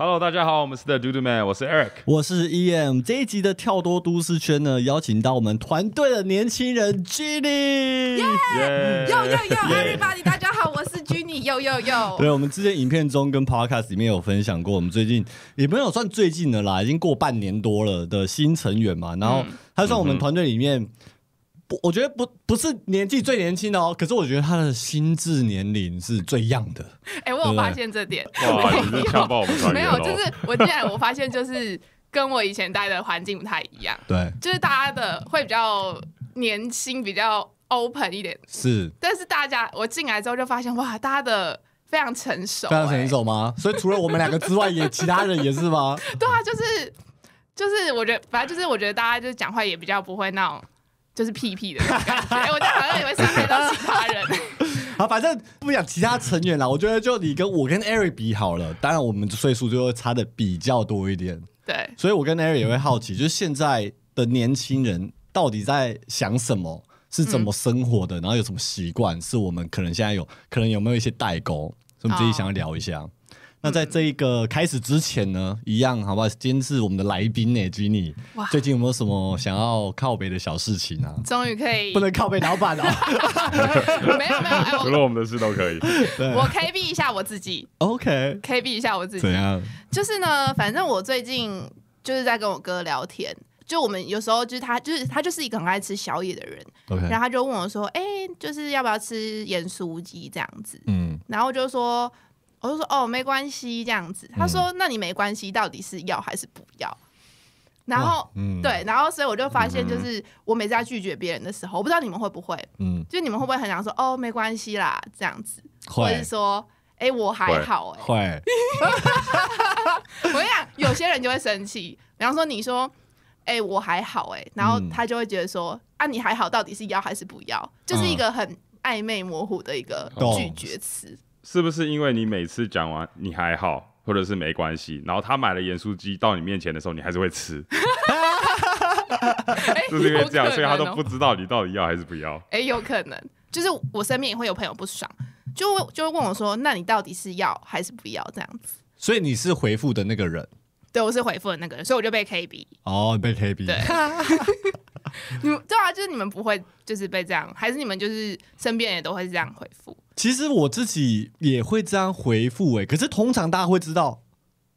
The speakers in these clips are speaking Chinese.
Hello，大家好，我们是 The Dude Man，我是 Eric，我是 EM。这一集的跳多都市圈呢，邀请到我们团队的年轻人 g i n n y 耶，Yo y o e v e r y b o d y 大家好，我是 g i n n Yo Yo。对，我们之前影片中跟 Podcast 里面有分享过，我们最近也没有算最近的啦，已经过半年多了的新成员嘛，然后他算我们团队里面。我我觉得不不是年纪最年轻的哦，可是我觉得他的心智年龄是最 young 的。哎，我有发现这点。哇，你没有，就是我进来，我发现就是跟我以前待的环境不太一样。对，就是大家的会比较年轻，比较 open 一点。是。但是大家我进来之后就发现，哇，大家的非常成熟。非常成熟吗？所以除了我们两个之外，也其他人也是吗？对啊，就是就是，我觉得反正就是我觉得大家就是讲话也比较不会那种。就是屁屁的感觉，我得好像也会伤害到其他人。好，反正不讲其他成员了，我觉得就你跟我跟艾瑞比好了。当然，我们岁数就会差的比较多一点。对，所以我跟艾瑞也会好奇，就是现在的年轻人到底在想什么，是怎么生活的，然后有什么习惯，是我们可能现在有可能有没有一些代沟，所以自己想要聊一下。那在这一个开始之前呢，一样好不好？今天是我们的来宾呢 j e n n y 最近有没有什么想要靠北的小事情啊？终于可以不能靠北老板哦。没 有没有，除了我们的事都可以。我 KB 一下我自己。OK。KB 一下我自己。怎样？就是呢，反正我最近就是在跟我哥聊天，就我们有时候就是他，就是他就是一个很爱吃宵夜的人。OK。然后他就问我说：“哎，就是要不要吃盐酥鸡这样子？”嗯。然后就说。我就说哦，没关系，这样子。他说，那你没关系，到底是要还是不要？然后，对，然后，所以我就发现，就是我每次在拒绝别人的时候，我不知道你们会不会，嗯，就你们会不会很想说哦，没关系啦，这样子，或者是说，哎，我还好，哎，会。我跟你讲有些人就会生气，比方说你说，哎，我还好，哎，然后他就会觉得说，啊，你还好，到底是要还是不要？就是一个很暧昧模糊的一个拒绝词。是不是因为你每次讲完你还好，或者是没关系，然后他买了盐酥鸡到你面前的时候，你还是会吃，就 是因为这样，所以他都不知道你到底要还是不要。哎，有可能，就是我身边也会有朋友不爽，就就问我说：“那你到底是要还是不要？”这样子。所以你是回复的那个人。对，我是回复的那个人，所以我就被 K B。哦，被 K B。对。你对啊，就是你们不会，就是被这样，还是你们就是身边也都会这样回复？其实我自己也会这样回复哎，可是通常大家会知道，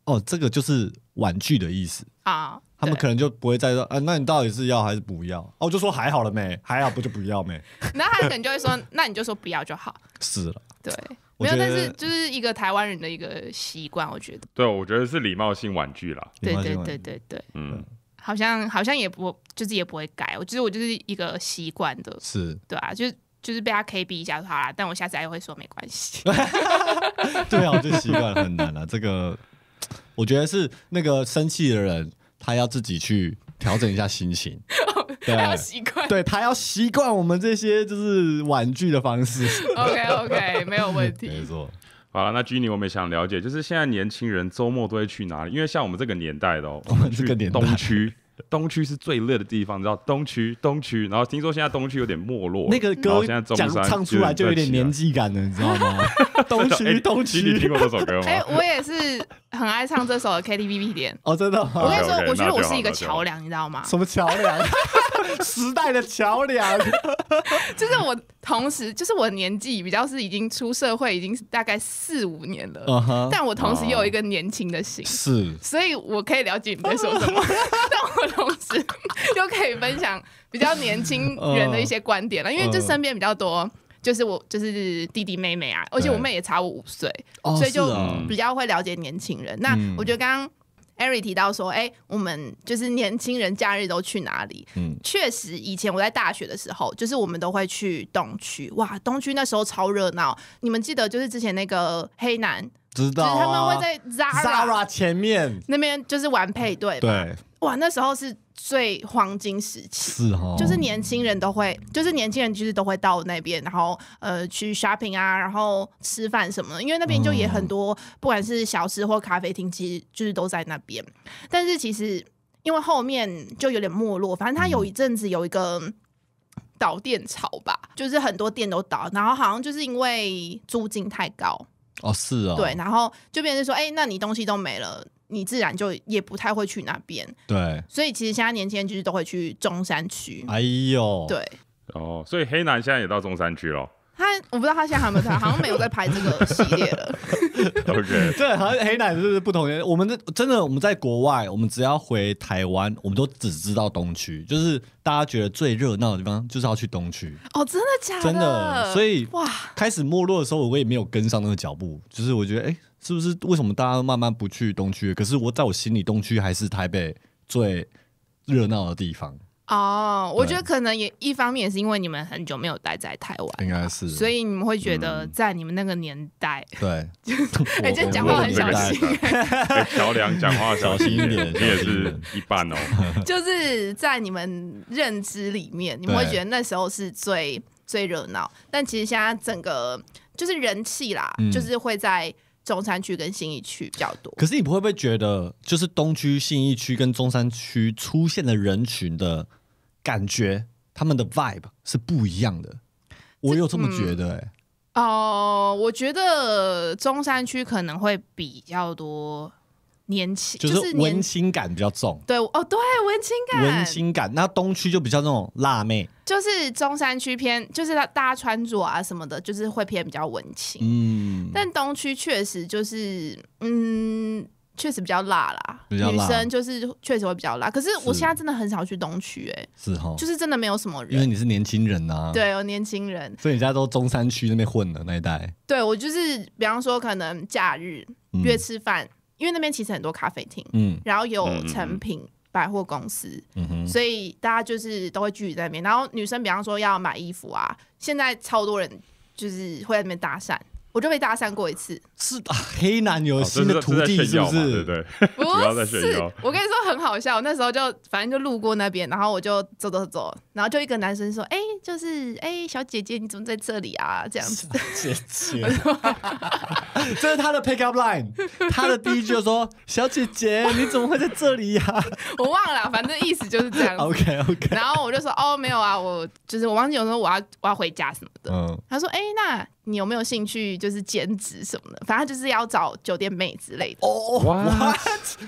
哦，这个就是婉拒的意思啊。他们可能就不会再说，啊，那你到底是要还是不要？哦，就说还好了没？还好不就不要没？那 他可能就会说，那你就说不要就好。是了，对，没有，但是就是一个台湾人的一个习惯，我觉得。对，我觉得是礼貌性婉拒啦。对对对对对，嗯。好像好像也不就是也不会改，我就是我就是一个习惯的，是对啊，就是就是被他 k b 一下他，但我下次还会说没关系，对啊，我就习惯很难了，这个我觉得是那个生气的人，他要自己去调整一下心情，他要习惯，对他要习惯我们这些就是婉拒的方式，OK OK 没有问题，没错。好了，那 Ginny 我们也想了解，就是现在年轻人周末都会去哪里？因为像我们这个年代的，我们这个年代，东区，东区是最热的地方，你知道东区，东区。然后听说现在东区有点没落，那个歌现在山唱出来就有点年纪感了，你知道吗？东区，东区，你听过这首歌吗？哎，我也是很爱唱这首 K T V 点。哦，真的。我跟你说，我觉得我是一个桥梁，你知道吗？什么桥梁？时代的桥梁，就是我同时就是我年纪比较是已经出社会，已经是大概四五年了。但我同时又有一个年轻的心，是，所以我可以了解你在说什么，但我同时又可以分享比较年轻人的一些观点了，因为就身边比较多，就是我就是弟弟妹妹啊，而且我妹也差我五岁，所以就比较会了解年轻人。那我觉得刚刚。艾瑞提到说：“哎，我们就是年轻人，假日都去哪里？嗯，确实，以前我在大学的时候，就是我们都会去东区。哇，东区那时候超热闹。你们记得就是之前那个黑男，知道，他们会在 Zara 前面那边就是玩配对，对，哇，那时候是。”最黄金时期是哈，就是年轻人都会，就是年轻人其实都会到那边，然后呃去 shopping 啊，然后吃饭什么，的，因为那边就也很多，不管是小吃或咖啡厅，其实就是都在那边。但是其实因为后面就有点没落，反正他有一阵子有一个倒店潮吧，就是很多店都倒，然后好像就是因为租金太高哦，是哦，对，然后就变成说，哎，那你东西都没了。你自然就也不太会去那边，对。所以其实现在年轻人就是都会去中山区。哎呦。对。哦，所以黑男现在也到中山区了。他我不知道他现在还没在，好像没有在拍这个系列了。OK。对，好像黑男就是不同。我们真的，我们在国外，我们只要回台湾，我们都只知道东区，就是大家觉得最热闹的地方，就是要去东区。哦，真的假的？真的。所以哇，开始没落的时候，我我也没有跟上那个脚步，就是我觉得哎。是不是为什么大家都慢慢不去东区？可是我在我心里，东区还是台北最热闹的地方哦。我觉得可能也一方面也是因为你们很久没有待在台湾，应该是，所以你们会觉得在你们那个年代，对，哎，这讲话很小心。桥梁讲话小心一点，你也是一半哦。就是在你们认知里面，你们会觉得那时候是最最热闹，但其实现在整个就是人气啦，就是会在。中山区跟信一区比较多，可是你不会不会觉得，就是东区、信一区跟中山区出现的人群的感觉，他们的 vibe 是不一样的。我有这么觉得，哎。哦，我觉得中山区可能会比较多。年轻就是文青感比较重，对哦，对文青感，文青感。那东区就比较那种辣妹，就是中山区偏，就是大家穿着啊什么的，就是会偏比较文青。嗯，但东区确实就是，嗯，确实比较辣啦，女生就是确实会比较辣。可是我现在真的很少去东区，哎，是哈，就是真的没有什么，因为你是年轻人啊，对，有年轻人，所以你家都中山区那边混的那一带。对我就是，比方说可能假日约吃饭。因为那边其实很多咖啡厅，嗯，然后有成品百货公司，所以大家就是都会聚集在那边。然后女生比方说要买衣服啊，现在超多人就是会在那边搭讪。我就被搭讪过一次，是啊，黑男有新的徒弟是不是？对对，不要炫耀。我跟你说很好笑，那时候就反正就路过那边，然后我就走走走，然后就一个男生说：“哎，就是哎，小姐姐，你怎么在这里啊？”这样子，姐姐，这是他的 pickup line。他的第一句说：“小姐姐，你怎么会在这里呀？”我忘了，反正意思就是这样。OK OK。然后我就说：“哦，没有啊，我就是我忘记，有时候我要我要回家什么的。”嗯，他说：“哎，那。”你有没有兴趣？就是兼职什么的，反正就是要找酒店妹之类的。哦哇，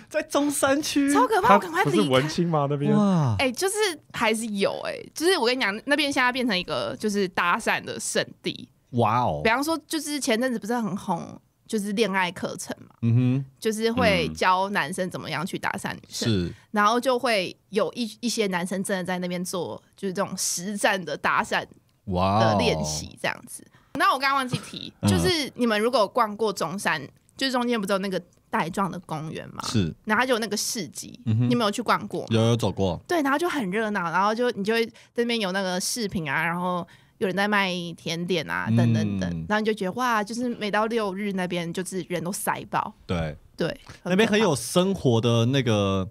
在中山区，超可怕！我赶快自是文青吗？那边哇，哎，就是还是有哎，就是我跟你讲，那边现在变成一个就是搭讪的圣地。哇哦！比方说，就是前阵子不是很红，就是恋爱课程嘛。嗯哼。就是会教男生怎么样去搭讪女生，然后就会有一一些男生真的在那边做，就是这种实战的搭讪。哇。的练习这样子。那我刚刚忘记提，就是你们如果逛过中山，就中间不是有那个带状的公园嘛，是，然后就有那个市集，你没有去逛过？有有走过？对，然后就很热闹，然后就你就会这边有那个饰品啊，然后有人在卖甜点啊，等等等，然后你就觉得哇，就是每到六日那边就是人都塞爆，对对，那边很有生活的那个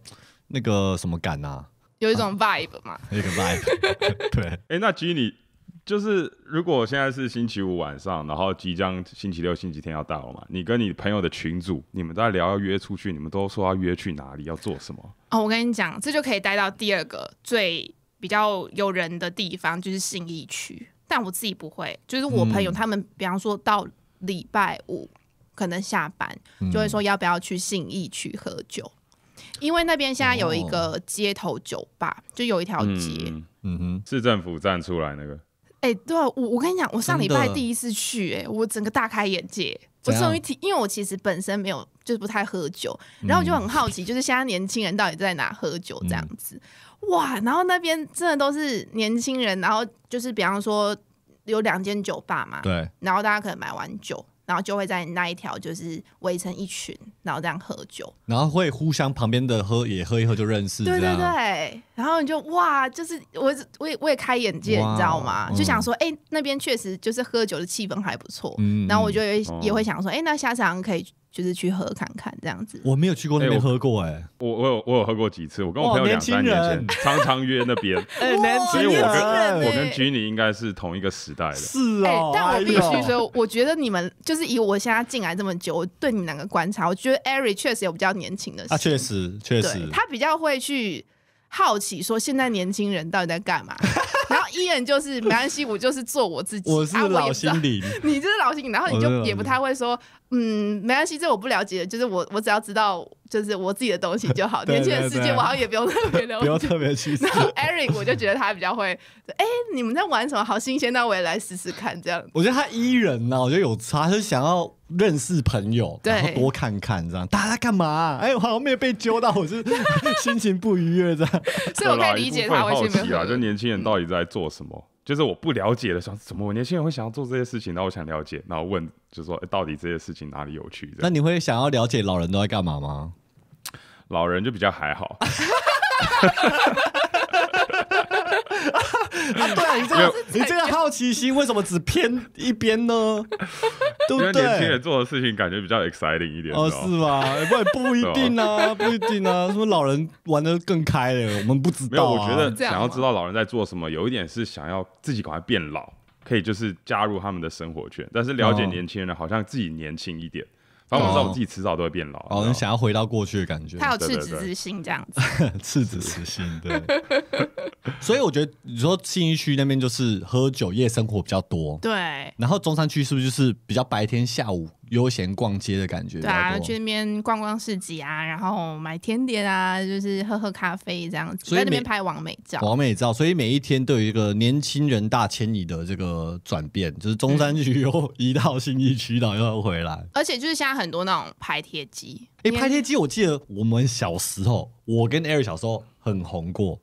那个什么感呐，有一种 vibe 嘛，一个 vibe，对，哎，那吉你。就是如果现在是星期五晚上，然后即将星期六、星期天要到了嘛，你跟你朋友的群主，你们在聊要约出去，你们都说要约去哪里，要做什么？哦，我跟你讲，这就可以带到第二个最比较有人的地方，就是信义区。但我自己不会，就是我朋友他们，比方说到礼拜五可能下班，就会说要不要去信义区喝酒，因为那边现在有一个街头酒吧，就有一条街。嗯哼，市政府站出来那个。哎，对啊，我我跟你讲，我上礼拜第一次去，哎，我整个大开眼界。我终于为提，因为我其实本身没有，就是不太喝酒，然后我就很好奇，就是现在年轻人到底在哪喝酒这样子，哇，然后那边真的都是年轻人，然后就是比方说有两间酒吧嘛，对，然后大家可能买完酒。然后就会在那一条就是围成一群，然后这样喝酒，然后会互相旁边的喝也喝一喝就认识，对对对，然后你就哇，就是我我也我也开眼界，你知道吗？就想说，哎，那边确实就是喝酒的气氛还不错，然后我就也也会想说，哎，那下次好像可以。就是去喝看看这样子，我没有去过那边喝过哎，我我有我有喝过几次，我跟我朋友两三年前常常约那边。哎，年轻人，跟、我跟吉尼应该是同一个时代的。是啊，但我必须说，我觉得你们就是以我现在进来这么久，我对你两个观察，我觉得艾瑞确实有比较年轻的，啊，确实确实，他比较会去好奇说现在年轻人到底在干嘛。然后伊恩就是没关系，我就是做我自己，我是老心灵，你就是老心灵，然后你就也不太会说。嗯，没关系，这我不了解，就是我我只要知道就是我自己的东西就好。年轻人世界我好像也不用特别了解。不要特别去。然后 Eric 我就觉得他比较会，哎，你们在玩什么？好新鲜，那我也来试试看这样。我觉得他伊人呐，我觉得有差，就想要认识朋友，对，多看看这样。大家干嘛？哎，我好像没有被揪到，我是 心情不愉悦这样。所以我可以理解他，我好奇啊，就年轻人到底在做什么？就是我不了解的，时候，怎么年轻人会想要做这些事情？那我想了解，然后问，就说到底这些事情哪里有趣？那你会想要了解老人都在干嘛吗？老人就比较还好。啊，对啊，你这个你这个好奇心为什么只偏一边呢？对不对？年轻人做的事情感觉比较 exciting 一点，哦，是吗？不不一定啊，不一定啊，是 不是老人玩的更开了？我们不知道啊。我觉得想要知道老人在做什么，有一点是想要自己赶快变老，可以就是加入他们的生活圈，但是了解年轻人好像自己年轻一点。那我知道，我自己迟早都会变老。哦，你想要回到过去的感觉。他有赤子之心这样子。赤子之心，对。所以我觉得，你说信义区那边就是喝酒、夜生活比较多。对。然后，中山区是不是就是比较白天、下午？悠闲逛街的感觉，对啊，去那边逛逛市集啊，然后买甜点啊，就是喝喝咖啡这样子。所以那边拍完美照，完美照，所以每一天都有一个年轻人大迁移的这个转变，就是中山区又移到新义区，然后又回来。而且就是现在很多那种拍贴机，哎，拍贴机，我记得我们小时候，我跟艾瑞小时候很红过。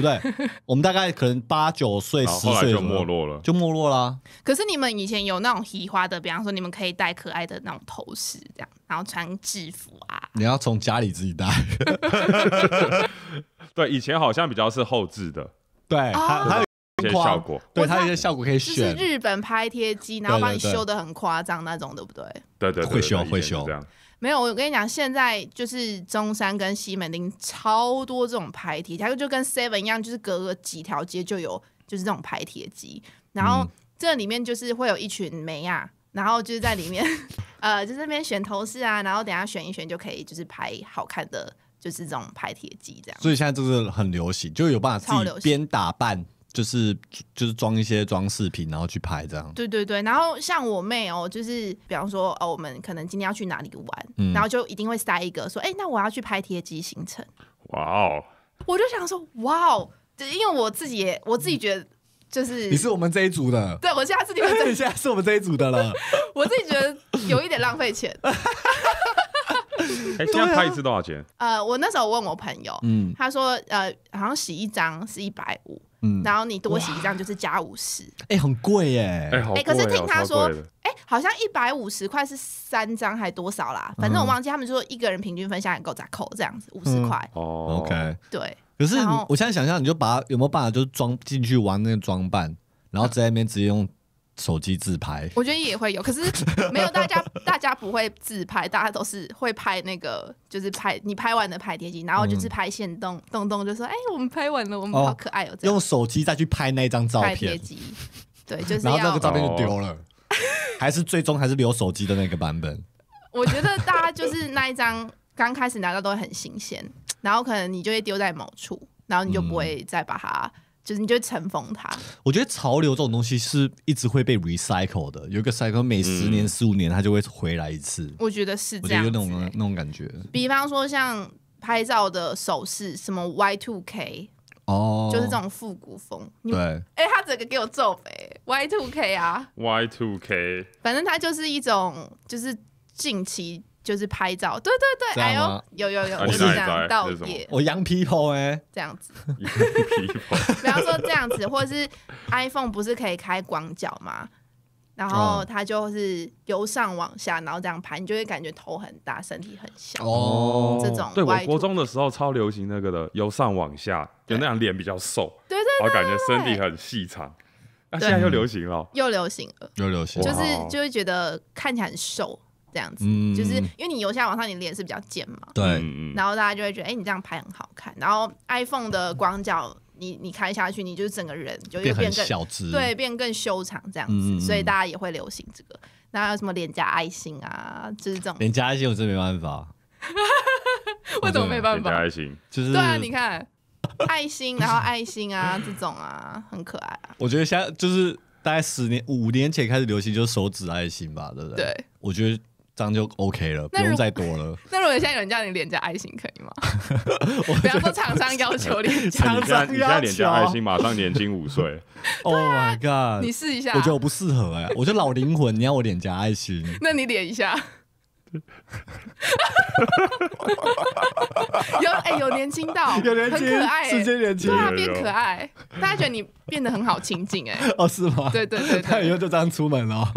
对不对？我们大概可能八九岁、十岁就没落了，就没落了。可是你们以前有那种嘻花的，比方说你们可以戴可爱的那种头饰，这样，然后穿制服啊。你要从家里自己戴。对，以前好像比较是后置的，对，还有一些效果。对，它一些效果可以就是日本拍贴机，然后帮你修的很夸张那种，对不对？对对，会修会修这样。没有，我跟你讲，现在就是中山跟西门町超多这种排体，它就就跟 Seven 一样，就是隔个几条街就有，就是这种排体机。然后这里面就是会有一群梅啊，然后就是在里面，呃，在这边选头饰啊，然后等下选一选就可以，就是拍好看的就是这种排铁机这样。所以现在就是很流行，就有办法自己边打扮。就是就是装一些装饰品，然后去拍这样。对对对，然后像我妹哦，就是比方说哦，我们可能今天要去哪里玩，然后就一定会塞一个说：“哎，那我要去拍贴机行程。”哇哦！我就想说哇哦，因为我自己我自己觉得就是你是我们这一组的，对我现在你己问 现在是我们这一组的了。我自己觉得有一点浪费钱。一张拍一次多少钱？呃，我那时候问我朋友，嗯，他说呃，好像洗一张是一百五。嗯，然后你多一张就是加五十，哎，很贵哎，哎，可是听他说，哎，好像一百五十块是三张还多少啦？反正我忘记他们说一个人平均分下来够咋扣这样子五十块。哦，OK，对。可是我现在想想，你就把有没有办法就装进去玩那个装扮，然后在那边直接用。手机自拍，我觉得也会有，可是 没有大家，大家不会自拍，大家都是会拍那个，就是拍你拍完的拍贴机，然后就是拍线动动动，就说哎，我们拍完了，我们好可爱哦。用手机再去拍那一张照片，机，对，就是然后那个照片就丢了，还是最终还是留手机的那个版本。我觉得大家就是那一张刚开始拿到都会很新鲜，然后可能你就会丢在某处，然后你就不会再把它。就是你就尘封它，我觉得潮流这种东西是一直会被 recycle 的，有一个 cycle，每十年、十五年它就会回来一次。我觉得是，这样，有那种那种感觉。比方说像拍照的首饰，什么 Y Two K 哦，就是这种复古风。对，哎，他整个给我皱眉，Y Two K 啊，Y Two K，反正它就是一种就是近期。就是拍照，对对对，哎呦，有有有，我是讲导演，我 young people 哎，这样子，比方说这样子，或者是 iPhone 不是可以开广角吗？然后它就是由上往下，然后这样拍，你就会感觉头很大，身体很小哦。这种对，我国中的时候超流行那个的，由上往下，就那样脸比较瘦，对对，我感觉身体很细长。那现在又流行了，又流行了，又流行，就是就会觉得看起来很瘦。这样子，就是因为你由下往上，你脸是比较尖嘛，对，然后大家就会觉得，哎，你这样拍很好看。然后 iPhone 的广角，你你开下去，你就是整个人就变小，对，变更修长这样子，所以大家也会流行这个。然后什么脸颊爱心啊，就是这种脸颊爱心，我真没办法，为 什么没办法？脸颊爱心就是对啊，你看爱心，然后爱心啊，这种啊，很可爱啊。我觉得现在就是大概十年、五年前开始流行，就是手指爱心吧，对不对？对，我觉得。样就 OK 了，不用再多了。那如果现在有人叫你脸颊爱心，可以吗？不 要说厂商要求脸颊妆，你现在脸颊爱心马上年轻五岁。Oh my god！你试一下，我觉得我不适合哎，我觉得老灵魂。你要我脸颊爱心？那你点一下。有哎，有年轻到，有年轻可爱，直接年轻，对啊，变可爱。大家觉得你变得很好亲近哎？哦，是吗？对对对，他以后就这样出门了。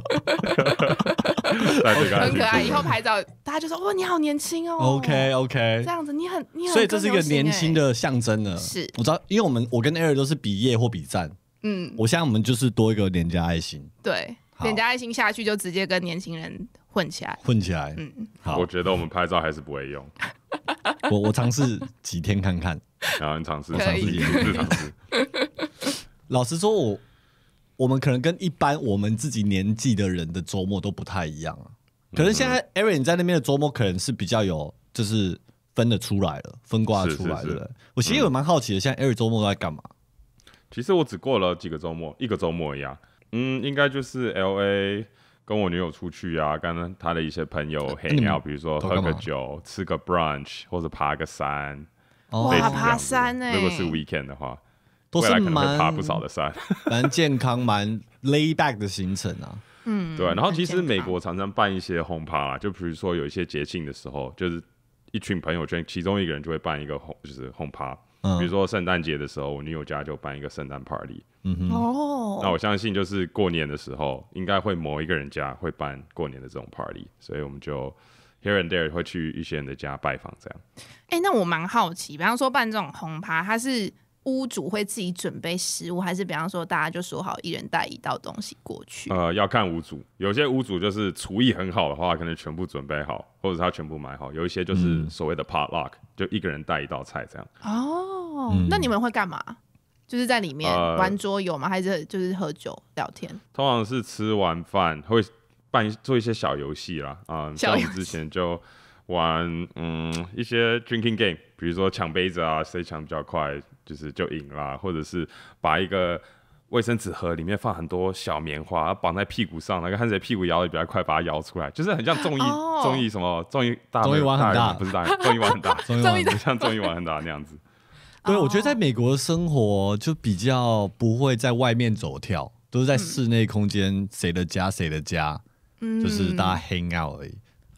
很可爱，以后拍照大家就说：“哇，你好年轻哦！” OK OK，这样子你很你很，所以这是一个年轻的象征呢。是，我知道，因为我们我跟 L 都是比业或比赞。嗯，我相信我们就是多一个脸颊爱心，对，脸颊爱心下去就直接跟年轻人混起来，混起来。嗯，好，我觉得我们拍照还是不会用，我我尝试几天看看，然 后你尝试尝试尝试尝试。老实说，我。我们可能跟一般我们自己年纪的人的周末都不太一样啊。可能现在 Aaron 你在那边的周末可能是比较有，就是分的出来了，分挂出来了，我其实有蛮好奇的，现在 Aaron 周末都在干嘛？其实我只过了几个周末，一个周末呀。嗯，应该就是 LA 跟我女友出去啊，跟她的一些朋友 hang out，比如说喝个酒、吃个 brunch 或者爬个山。哇，爬山呢？如果是 weekend 的话。都是蛮爬不少的山，反 正健康蛮 l a y back 的行程啊。嗯，对。然后其实美国常常办一些轰趴、啊，就比如说有一些节庆的时候，就是一群朋友圈，其中一个人就会办一个轰，就是轰趴。嗯，比如说圣诞节的时候，我女友家就办一个圣诞 party。嗯哼。哦。那我相信就是过年的时候，应该会某一个人家会办过年的这种 party，所以我们就 here and there 会去一些人的家拜访这样。哎，那我蛮好奇，比方说办这种轰趴，它是屋主会自己准备食物，还是比方说大家就说好一人带一道东西过去？呃，要看屋主，有些屋主就是厨艺很好的话，可能全部准备好，或者他全部买好；有一些就是所谓的 p r t l u c k 就一个人带一道菜这样。哦，那你们会干嘛？就是在里面玩桌游吗？还是就是喝酒聊天？通常是吃完饭会办做一些小游戏啦，啊，像之前就玩嗯一些 drinking game。比如说抢杯子啊，谁抢比较快，就是就赢啦，或者是把一个卫生纸盒里面放很多小棉花，绑在屁股上，那个看谁屁股摇的比较快，把它摇出来，就是很像综艺综艺什么综艺大，综艺玩很大，不是大，综艺玩很大，像综艺玩很大那样子。对，我觉得在美国生活就比较不会在外面走跳，都是在室内空间，谁的家谁的家，就是大家 hang out 而已。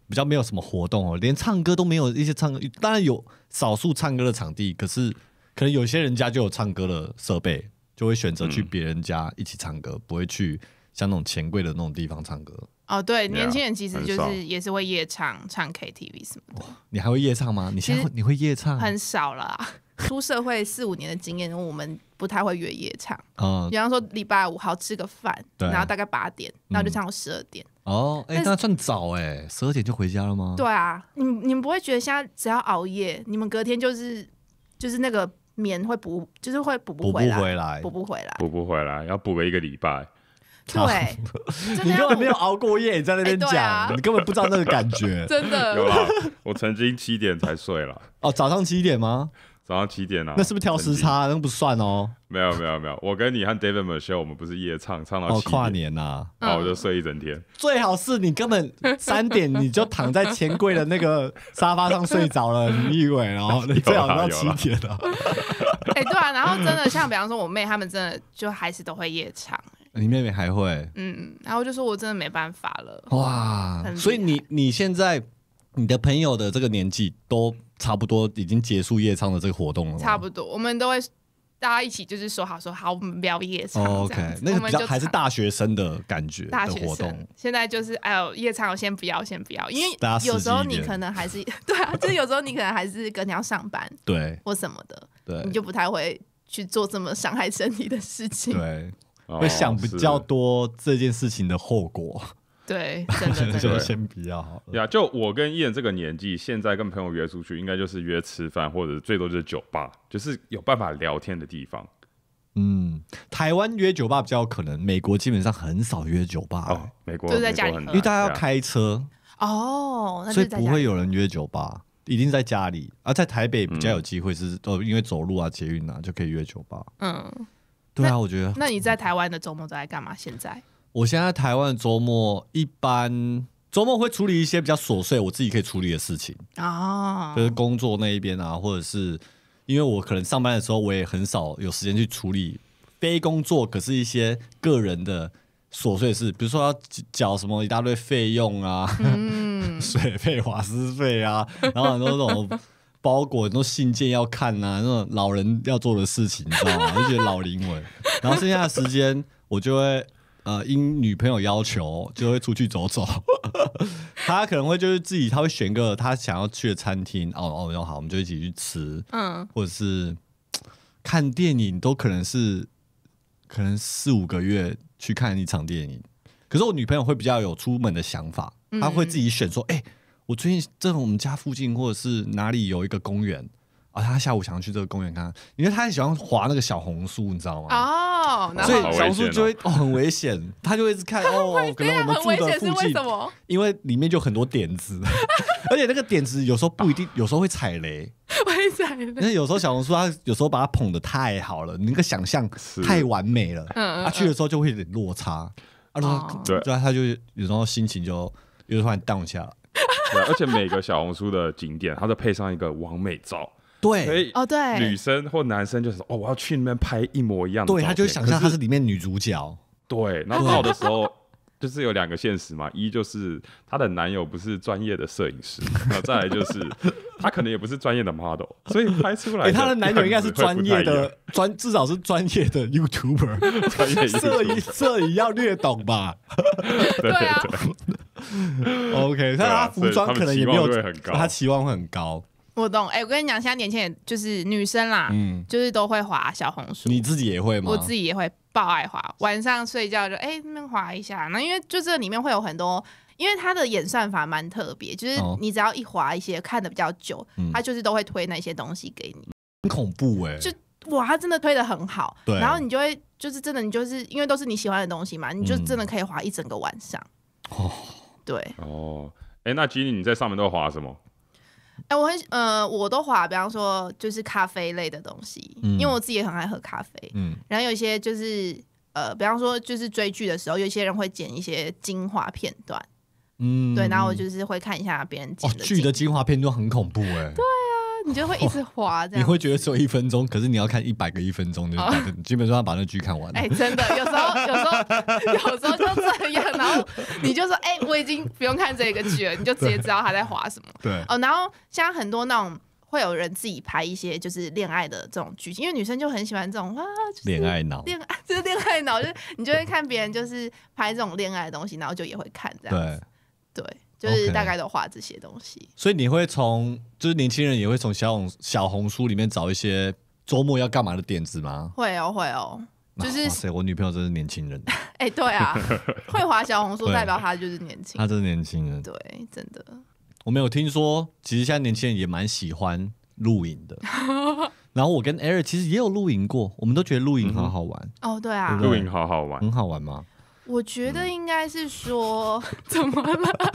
比较没有什么活动哦，连唱歌都没有一些唱歌，当然有少数唱歌的场地，可是可能有些人家就有唱歌的设备，就会选择去别人家一起唱歌，不会去像那种钱柜的那种地方唱歌。哦，对，年轻人其实就是也是会夜唱，唱 KTV 什么的。你还会夜唱吗？你在会你会夜唱很少了，出社会四五年的经验，我们不太会约夜唱。嗯，比方说礼拜五好吃个饭，然后大概八点，然后就唱到十二点。哦，哎，那算早哎，十二点就回家了吗？对啊，你你们不会觉得现在只要熬夜，你们隔天就是就是那个眠会补，就是会补不补不回来，补不回来，补不回来，要补一个礼拜。对，你根本没有熬过夜，你在那边讲，你根本不知道那个感觉。真的，我曾经七点才睡了。哦，早上七点吗？早上七点啊，那是不是调时差？那不算哦。没有没有没有，我跟你和 David Marshall 我们不是夜唱唱到跨年呐，然后我就睡一整天。最好是你根本三点你就躺在钱柜的那个沙发上睡着了，你以为？然后最好到七点了。哎，对啊，然后真的像比方说我妹他们真的就还是都会夜唱。你妹妹还会？嗯。然后就说我真的没办法了。哇，所以你你现在你的朋友的这个年纪都。差不多已经结束夜唱的这个活动了。差不多，我们都会大家一起就是说好，说好我们不要夜唱。OK，那个比较还是大学生的感觉。大学生现在就是，哎呦，夜唱我先不要，先不要，因为有时候你可能还是 对啊，就是有时候你可能还是可能要上班，对，或什么的，对，你就不太会去做这么伤害身体的事情，对，会想比较多这件事情的后果。对，先比较呀。就我跟燕这个年纪，现在跟朋友约出去，应该就是约吃饭，或者最多就是酒吧，就是有办法聊天的地方。嗯，台湾约酒吧比较可能，美国基本上很少约酒吧。哦，美国都在家里，因为大家要开车。哦，所以不会有人约酒吧，一定在家里。而在台北比较有机会是，哦，因为走路啊、捷运啊就可以约酒吧。嗯，对啊，我觉得。那你在台湾的周末都在干嘛？现在？我现在台湾周末一般周末会处理一些比较琐碎，我自己可以处理的事情啊，就是工作那一边啊，或者是因为我可能上班的时候，我也很少有时间去处理非工作，可是一些个人的琐碎事，比如说要缴什么一大堆费用啊，嗯，水费、瓦斯费啊，然后很多那种包裹、很多信件要看呐，那种老人要做的事情，你知道吗？就得老灵魂。然后剩下的时间我就会。呃，因女朋友要求就会出去走走，他可能会就是自己他会选个他想要去的餐厅哦哦，那好，我们就一起去吃，嗯，或者是看电影，都可能是可能四五个月去看一场电影。可是我女朋友会比较有出门的想法，她会自己选说，哎，我最近在我们家附近或者是哪里有一个公园。啊，他下午想要去这个公园看，因为他很喜欢划那个小红书，你知道吗？哦，所以小红书就会哦很危险，他就会一直看 哦。可能我们住的附为因为里面就很多点子，而且那个点子有时候不一定，有时候会踩雷。会踩雷。那有时候小红书他有时候把他捧的太好了，你那个想象太完美了，他去的时候就会有点落差。啊，对，然对，他就有时候心情就有候突然 down 下了。对，而且每个小红书的景点，它都配上一个完美照。对，哦，对，女生或男生就是哦，我要去里面拍一模一样。”的，对，他就想象他是里面女主角。对，然后到的时候，就是有两个现实嘛，一就是她的男友不是专业的摄影师，然 后再来就是她可能也不是专业的 model，所以拍出来。她的男友应该是专业的，专至少是专业的 YouTuber，摄影摄影要略懂吧？对啊。OK，但他服装可能也没有，他期望会很高。我懂，哎，我跟你讲，现在年轻人就是女生啦，嗯，就是都会滑小红书。你自己也会吗？我自己也会，爆爱滑。晚上睡觉就哎，那滑一下。那因为就这里面会有很多，因为它的演算法蛮特别，就是你只要一滑一些，看的比较久，它就是都会推那些东西给你。很恐怖哎！就哇，它真的推的很好。对。然后你就会就是真的，你就是因为都是你喜欢的东西嘛，你就真的可以滑一整个晚上。哦，对。哦，哎，那吉尼，你在上面都滑什么？哎，我很呃，我都划，比方说就是咖啡类的东西，嗯，因为我自己也很爱喝咖啡，嗯，然后有些就是呃，比方说就是追剧的时候，有些人会剪一些精华片段，嗯，对，然后我就是会看一下别人剪的剧的精华片段，很恐怖哎，对。你就会一直滑，这样你会觉得只有一分钟，可是你要看一百个一分钟，就基本上把那剧看完。哎，真的，有时候，有时候，有时候就这样，然后你就说：“哎，我已经不用看这个剧了。”你就直接知道他在滑什么。对哦，然后像很多那种会有人自己拍一些就是恋爱的这种剧，情，因为女生就很喜欢这种啊，恋爱脑，恋爱 就是恋爱脑，就是你就会看别人就是拍这种恋爱的东西，然后就也会看这样子，对。就是大概都画这些东西，所以你会从就是年轻人也会从小红小红书里面找一些周末要干嘛的点子吗？会哦会哦，就是我女朋友就是年轻人，哎对啊，会画小红书代表她就是年轻，她就是年轻人，对真的。我没有听说，其实现在年轻人也蛮喜欢露营的。然后我跟 Eric 其实也有露营过，我们都觉得露营好好玩哦。对啊，露营好好玩，很好玩吗？我觉得应该是说 怎么了？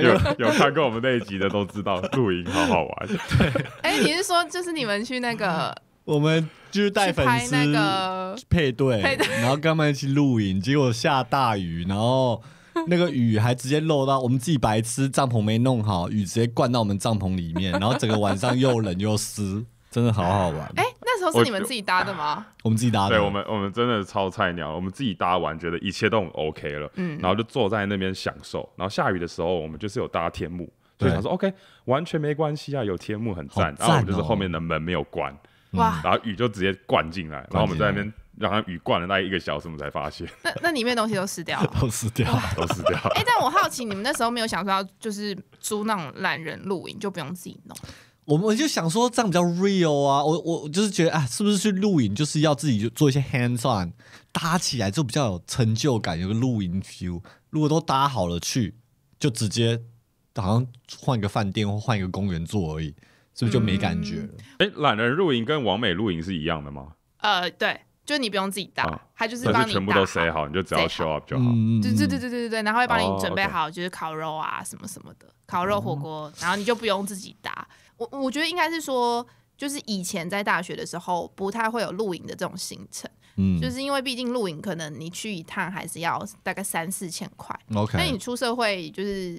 有有看过我们那一集的都知道，露营好好玩。对，哎，你是说就是你们去那个？我们就是带粉丝配对，然后跟他们一起露营，结果下大雨，然后那个雨还直接漏到我们自己白痴帐篷没弄好，雨直接灌到我们帐篷里面，然后整个晚上又冷又湿，真的好好玩。哎。那时候是你们自己搭的吗？我们自己搭的。对，我们我们真的超菜鸟，我们自己搭完觉得一切都很 OK 了，嗯，然后就坐在那边享受。然后下雨的时候，我们就是有搭天幕，就想说 OK，完全没关系啊，有天幕很赞。然后我们就是后面的门没有关，哇，然后雨就直接灌进来。然后我们在那边让它雨灌了大概一个小时，我们才发现，那那里面东西都湿掉，都湿掉，都湿掉。哎，但我好奇，你们那时候没有想说，要就是租那种懒人露营，就不用自己弄。我们我就想说这样比较 real 啊，我我就是觉得啊，是不是去露营就是要自己做一些 hands on，搭起来就比较有成就感，有个露营 feel。如果都搭好了去，就直接好像换个饭店或换一个公园坐而已，是不是就没感觉？哎，懒人露营跟完美露营是一样的吗？呃，对，就你不用自己搭，他就是帮你全部都塞好，你就只要 show up 就好。对对对对对对对，然后会帮你准备好，就是烤肉啊什么什么的，烤肉火锅，然后你就不用自己搭。我我觉得应该是说，就是以前在大学的时候，不太会有露营的这种行程，嗯，就是因为毕竟露营可能你去一趟还是要大概三四千块，OK，那你出社会就是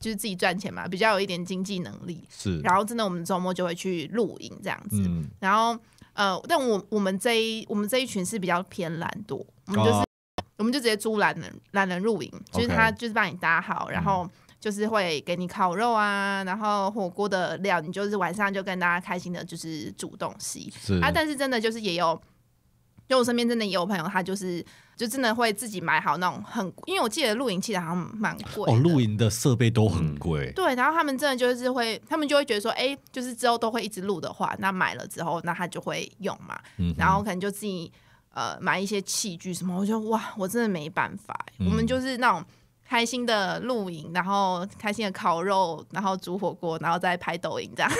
就是自己赚钱嘛，比较有一点经济能力，是，然后真的我们周末就会去露营这样子，然后呃，但我我们这一我们这一群是比较偏懒惰，我们就是我们就直接租懒人懒人露营，就是他就是帮你搭好，然后。就是会给你烤肉啊，然后火锅的料，你就是晚上就跟大家开心的，就是煮东西啊。但是真的就是也有，就我身边真的也有朋友，他就是就真的会自己买好那种很，因为我记得露营器材好像蛮贵哦，露营的设备都很贵。对，然后他们真的就是会，他们就会觉得说，哎，就是之后都会一直录的话，那买了之后，那他就会用嘛。嗯，然后可能就自己呃买一些器具什么。我就哇，我真的没办法，我们就是那种。开心的露营，然后开心的烤肉，然后煮火锅，然后再拍抖音这样。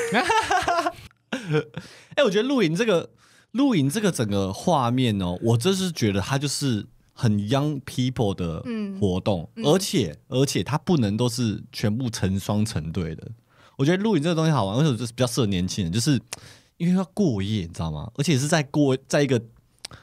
哎，我觉得露营这个露营这个整个画面哦，我真是觉得它就是很 young people 的活动，而且而且它不能都是全部成双成对的。我觉得露营这个东西好玩，为什么就是比较适合年轻人？就是因为要过夜，你知道吗？而且是在过在一个。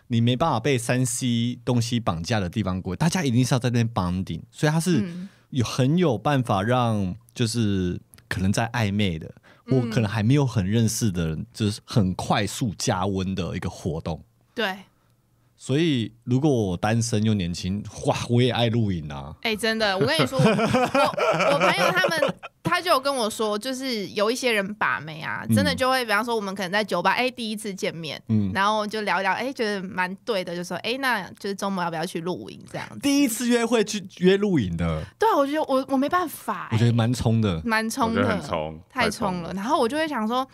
你没办法被三 C 东西绑架的地方过，大家一定是要在那边绑定，所以它是有很有办法让就是可能在暧昧的，我可能还没有很认识的人，就是很快速加温的一个活动。对。所以，如果我单身又年轻，哇，我也爱露营啊！哎，真的，我跟你说，我我朋友他们，他就有跟我说，就是有一些人把妹啊，真的就会，比方说我们可能在酒吧，哎，第一次见面，嗯，然后就聊聊，哎，觉得蛮对的，就说，哎，那就是周末要不要去露营这样子？第一次约会去约露营的？对啊，我觉得我我没办法，我觉得蛮冲的，蛮冲的，很冲，太冲了。然后我就会想说，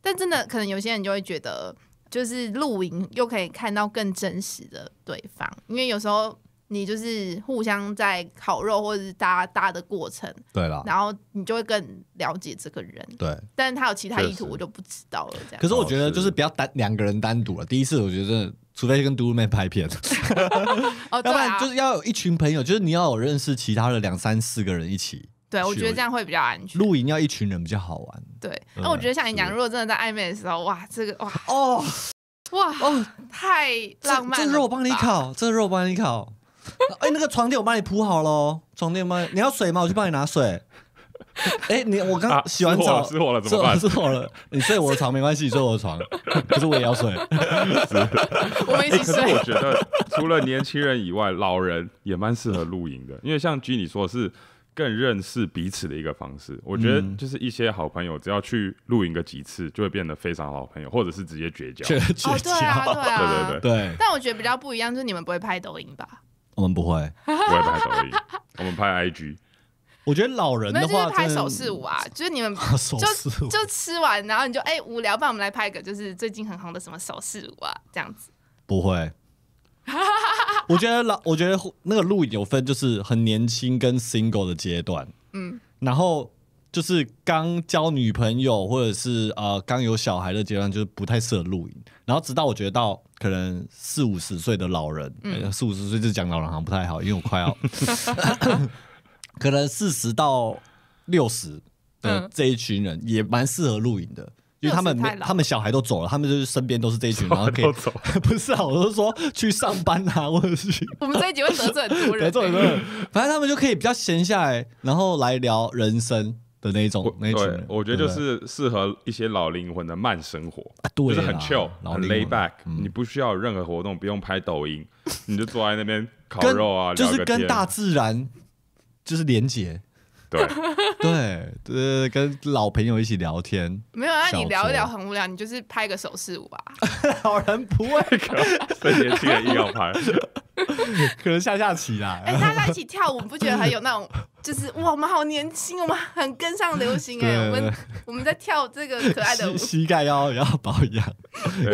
但真的可能有些人就会觉得。就是露营又可以看到更真实的对方，因为有时候你就是互相在烤肉或者是搭搭的过程，对了，然后你就会更了解这个人，对。但是他有其他意图，我就不知道了。这样。可是我觉得就是比较单两个人单独了，第一次我觉得除非跟 d o o m a n 拍片，要不然就是要有一群朋友，就是你要有认识其他的两三四个人一起。对，我觉得这样会比较安全。露营要一群人比较好玩。对，那我觉得像你讲，如果真的在暧昧的时候，哇，这个哇哦，哇哦，太浪漫。这个肉我帮你烤，这个肉我帮你烤。哎，那个床垫我帮你铺好了，床垫吗？你要水吗？我去帮你拿水。哎，你我刚洗完澡，湿火了怎么办？湿火了，你睡我的床没关系，你睡我的床，可是我也要睡。我们一起睡。我觉得除了年轻人以外，老人也蛮适合露营的，因为像据你说是。更认识彼此的一个方式，我觉得就是一些好朋友，只要去露营个几次，就会变得非常好朋友，或者是直接绝交。绝绝交，对啊，对啊，对对对对。但我觉得比较不一样，就是你们不会拍抖音吧？我们不会，不会拍抖音，我们拍 IG。我觉得老人的话拍手势舞啊，就是你们 就就吃完，然后你就哎无聊，然我们来拍一个，就是最近很红的什么手势舞啊，这样子。不会。我觉得老，我觉得那个录影有分，就是很年轻跟 single 的阶段，嗯，然后就是刚交女朋友或者是呃刚有小孩的阶段，就是不太适合录影。然后直到我觉得到可能四五十岁的老人，四五十岁就讲老人好像不太好，因为我快要，可能四十到六十的这一群人也蛮适合录影的。他们他们小孩都走了，他们就是身边都是这一群，然后 可以，走。不是啊，我都说去上班啊，或者是我们这一集会得罪很多人，得罪很多人，反正他们就可以比较闲下来，然后来聊人生的那一种那群我觉得就是适合一些老灵魂的慢生活，就是很 chill，很 lay back，你不需要任何活动，不用拍抖音，你就坐在那边烤肉啊，就是跟大自然就是连接。对对，呃，跟老朋友一起聊天，没有啊？你聊一聊很无聊，你就是拍个手势舞啊。老 人不会分年轻人又要拍，可能下下棋啦。哎，大家一起跳舞，你不觉得很有那种？就是哇，我们好年轻，我们很跟上流行哎。我们我们在跳这个可爱的。膝盖要要保养。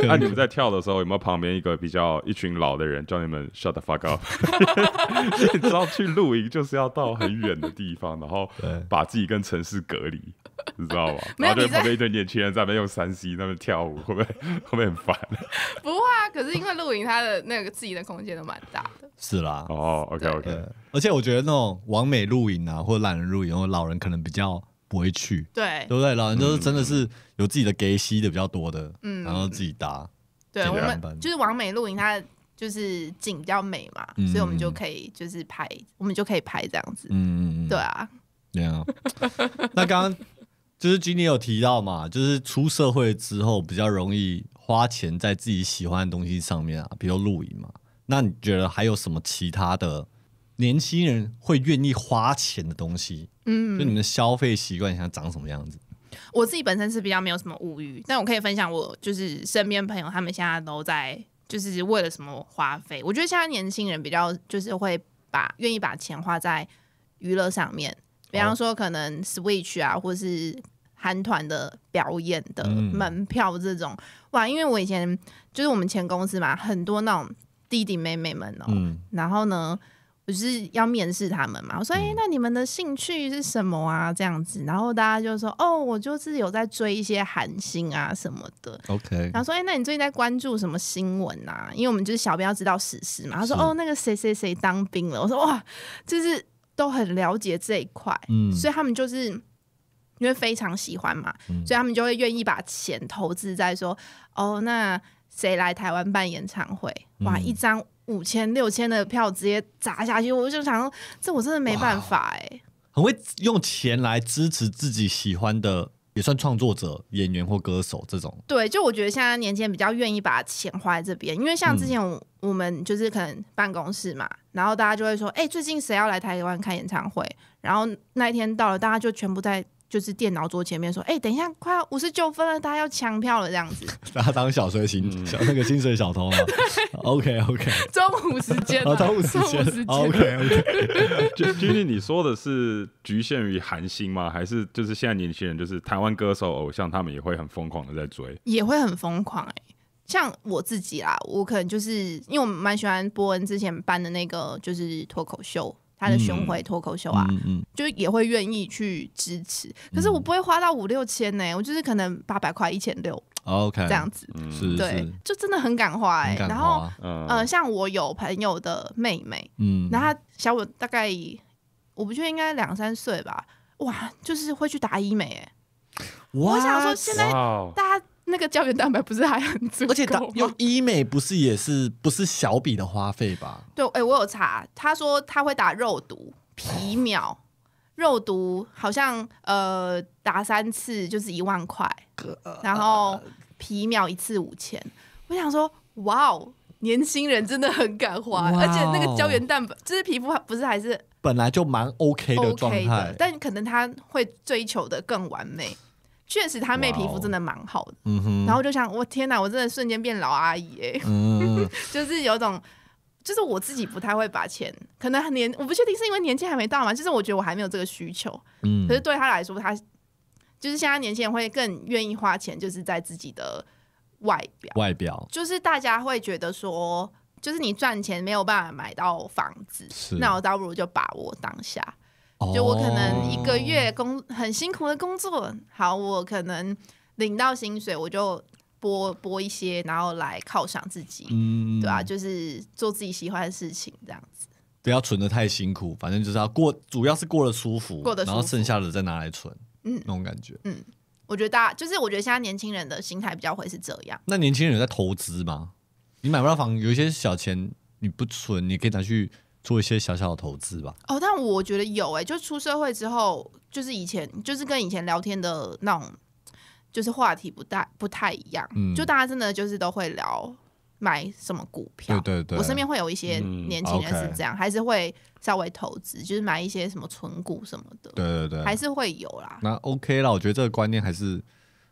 那你们在跳的时候，有没有旁边一个比较一群老的人叫你们 shut the fuck up？你知道去露营就是要到很远的地方，然后把自己跟城市隔离，你知道然没有，旁边一堆年轻人在那边用三 C，那边跳舞，会不会会不会很烦？不会啊，可是因为露营，它的那个自己的空间都蛮大的。是啦，哦，OK OK。而且我觉得那种完美露营啊，或者懒人露营，后老人可能比较不会去，对，对不对？老人就是真的是有自己的 g a y 系的比较多的，嗯，然后自己搭。对，我们就是完美露营，它就是景比较美嘛，所以我们就可以就是拍，我们就可以拍这样子，嗯嗯嗯，对啊，对啊。那刚刚就是今天有提到嘛，就是出社会之后比较容易花钱在自己喜欢的东西上面啊，比如露营嘛。那你觉得还有什么其他的？年轻人会愿意花钱的东西，嗯，就你们的消费习惯，想长什么样子？我自己本身是比较没有什么物欲，但我可以分享，我就是身边朋友，他们现在都在，就是为了什么花费。我觉得现在年轻人比较就是会把愿意把钱花在娱乐上面，比方说可能 Switch 啊，或是韩团的表演的门票这种。哇，因为我以前就是我们前公司嘛，很多那种弟弟妹妹们哦，然后呢。就是要面试他们嘛？我说，哎，那你们的兴趣是什么啊？这样子，然后大家就说，哦，我就是有在追一些韩星啊什么的。OK。然后说，哎，那你最近在关注什么新闻啊？因为我们就是小编要知道时事嘛。他说，哦，那个谁谁谁当兵了。我说，哇，就是都很了解这一块。嗯，所以他们就是因为非常喜欢嘛，所以他们就会愿意把钱投资在说，哦，那谁来台湾办演唱会？哇，一张。五千六千的票直接砸下去，我就想说，这我真的没办法哎。很会用钱来支持自己喜欢的，也算创作者、演员或歌手这种。对，就我觉得现在年轻人比较愿意把钱花在这边，因为像之前我们就是可能办公室嘛，然后大家就会说，哎，最近谁要来台湾看演唱会？然后那一天到了，大家就全部在。就是电脑桌前面说，哎，等一下，快要五十九分了，大家要抢票了，这样子。大家当小随行，小那个薪水小偷了。OK OK。中午时间中午时间。OK OK。君君，你说的是局限于韩星吗？还是就是现在年轻人，就是台湾歌手偶像，他们也会很疯狂的在追，也会很疯狂哎。像我自己啦，我可能就是因为我蛮喜欢博恩之前办的那个，就是脱口秀。他的巡回脱口秀啊，就也会愿意去支持。可是我不会花到五六千呢，我就是可能八百块、一千六，OK 这样子，对，就真的很敢花。然后，嗯，像我有朋友的妹妹，嗯，然后小我大概，我不确定应该两三岁吧，哇，就是会去打医美，哎，我想说现在大家。那个胶原蛋白不是还很，而且打有医美不是也是不是小笔的花费吧？对，哎，我有查，他说他会打肉毒、皮秒。肉毒好像呃打三次就是一万块，然后皮秒一次五千。我想说，哇哦，年轻人真的很敢花，而且那个胶原蛋白就是皮肤不是还是本来就蛮 OK 的状态，但可能他会追求的更完美。确实，他妹皮肤真的蛮好的。嗯然后就想，我天哪，我真的瞬间变老阿姨哎。嗯。就是有种，就是我自己不太会把钱，可能年我不确定是因为年纪还没到嘛，就是我觉得我还没有这个需求。嗯。可是对他来说，他就是现在年轻人会更愿意花钱，就是在自己的外表。外表。就是大家会觉得说，就是你赚钱没有办法买到房子，那我倒不如就把握当下。就我可能一个月工很辛苦的工作，好，我可能领到薪水，我就拨拨一些，然后来犒赏自己，嗯，对啊，就是做自己喜欢的事情，这样子。不要存的太辛苦，反正就是要过，主要是过得舒服，过得然后剩下的再拿来存，嗯，那种感觉，嗯，我觉得大家就是我觉得现在年轻人的心态比较会是这样。那年轻人有在投资吗？你买不到房，有一些小钱你不存，你可以拿去。做一些小小的投资吧。哦，但我觉得有哎，就出社会之后，就是以前就是跟以前聊天的那种，就是话题不大不太一样。就大家真的就是都会聊买什么股票，对对对。我身边会有一些年轻人是这样，还是会稍微投资，就是买一些什么存股什么的。对对对，还是会有啦。那 OK 啦，我觉得这个观念还是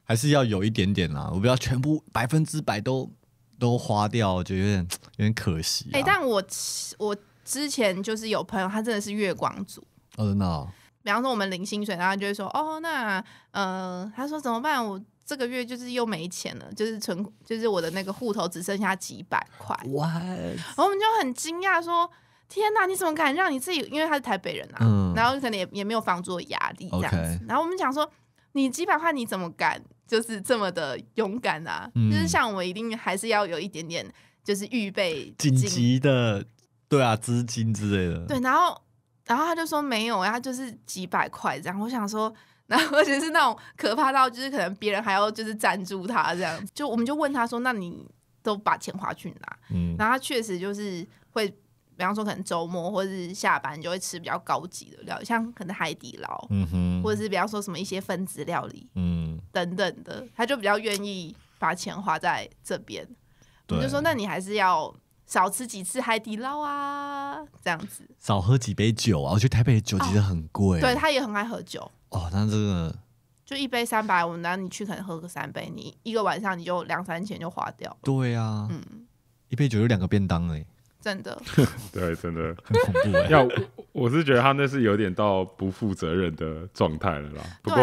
还是要有一点点啦，我不要全部百分之百都都花掉，就有点有点可惜。哎，但我我。之前就是有朋友，他真的是月光族。真的，比方说我们零薪水，然后就会说：“哦，那呃，他说怎么办？我这个月就是又没钱了，就是存，就是我的那个户头只剩下几百块。”哇！然后我们就很惊讶，说：“天哪，你怎么敢让你自己？因为他是台北人啊，然后可能也也没有房租的压力这样子。然后我们讲说，你几百块你怎么敢，就是这么的勇敢啊？就是像我一定还是要有一点点，就是预备紧急的。”对啊，资金之类的。对，然后，然后他就说没有，呀，就是几百块，这样。我想说，然后而且是那种可怕到，就是可能别人还要就是赞助他这样就我们就问他说，那你都把钱花去哪？嗯，然后他确实就是会，比方说可能周末或者是下班就会吃比较高级的料，像可能海底捞，嗯哼，或者是比方说什么一些分子料理，嗯，等等的，他就比较愿意把钱花在这边。我就说，那你还是要。少吃几次海底捞啊，这样子；少喝几杯酒啊。我觉得台北的酒其实很贵，对他也很爱喝酒。哦，那这个就一杯三百，我那你去可能喝个三杯，你一个晚上你就两三千就花掉。对啊，嗯，一杯酒有两个便当哎，真的，对，真的很恐怖。要，我是觉得他那是有点到不负责任的状态了啦。不过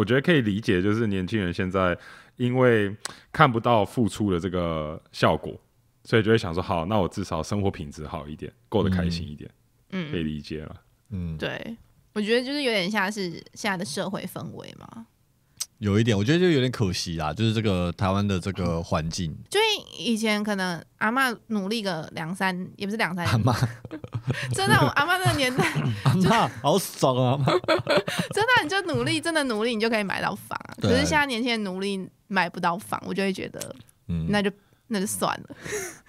我觉得可以理解，就是年轻人现在因为看不到付出的这个效果。所以就会想说，好，那我至少生活品质好一点，过得开心一点，嗯，可以理解了，嗯，对，我觉得就是有点像是现在的社会氛围嘛，有一点，我觉得就有点可惜啊，就是这个台湾的这个环境，就以前可能阿妈努力个两三，也不是两三，年，阿妈，真的，我阿妈那个年代，阿妈好爽啊，真的，你就努力，真的努力，你就可以买到房，可是现在年轻人努力买不到房，我就会觉得，嗯，那就。那就算了，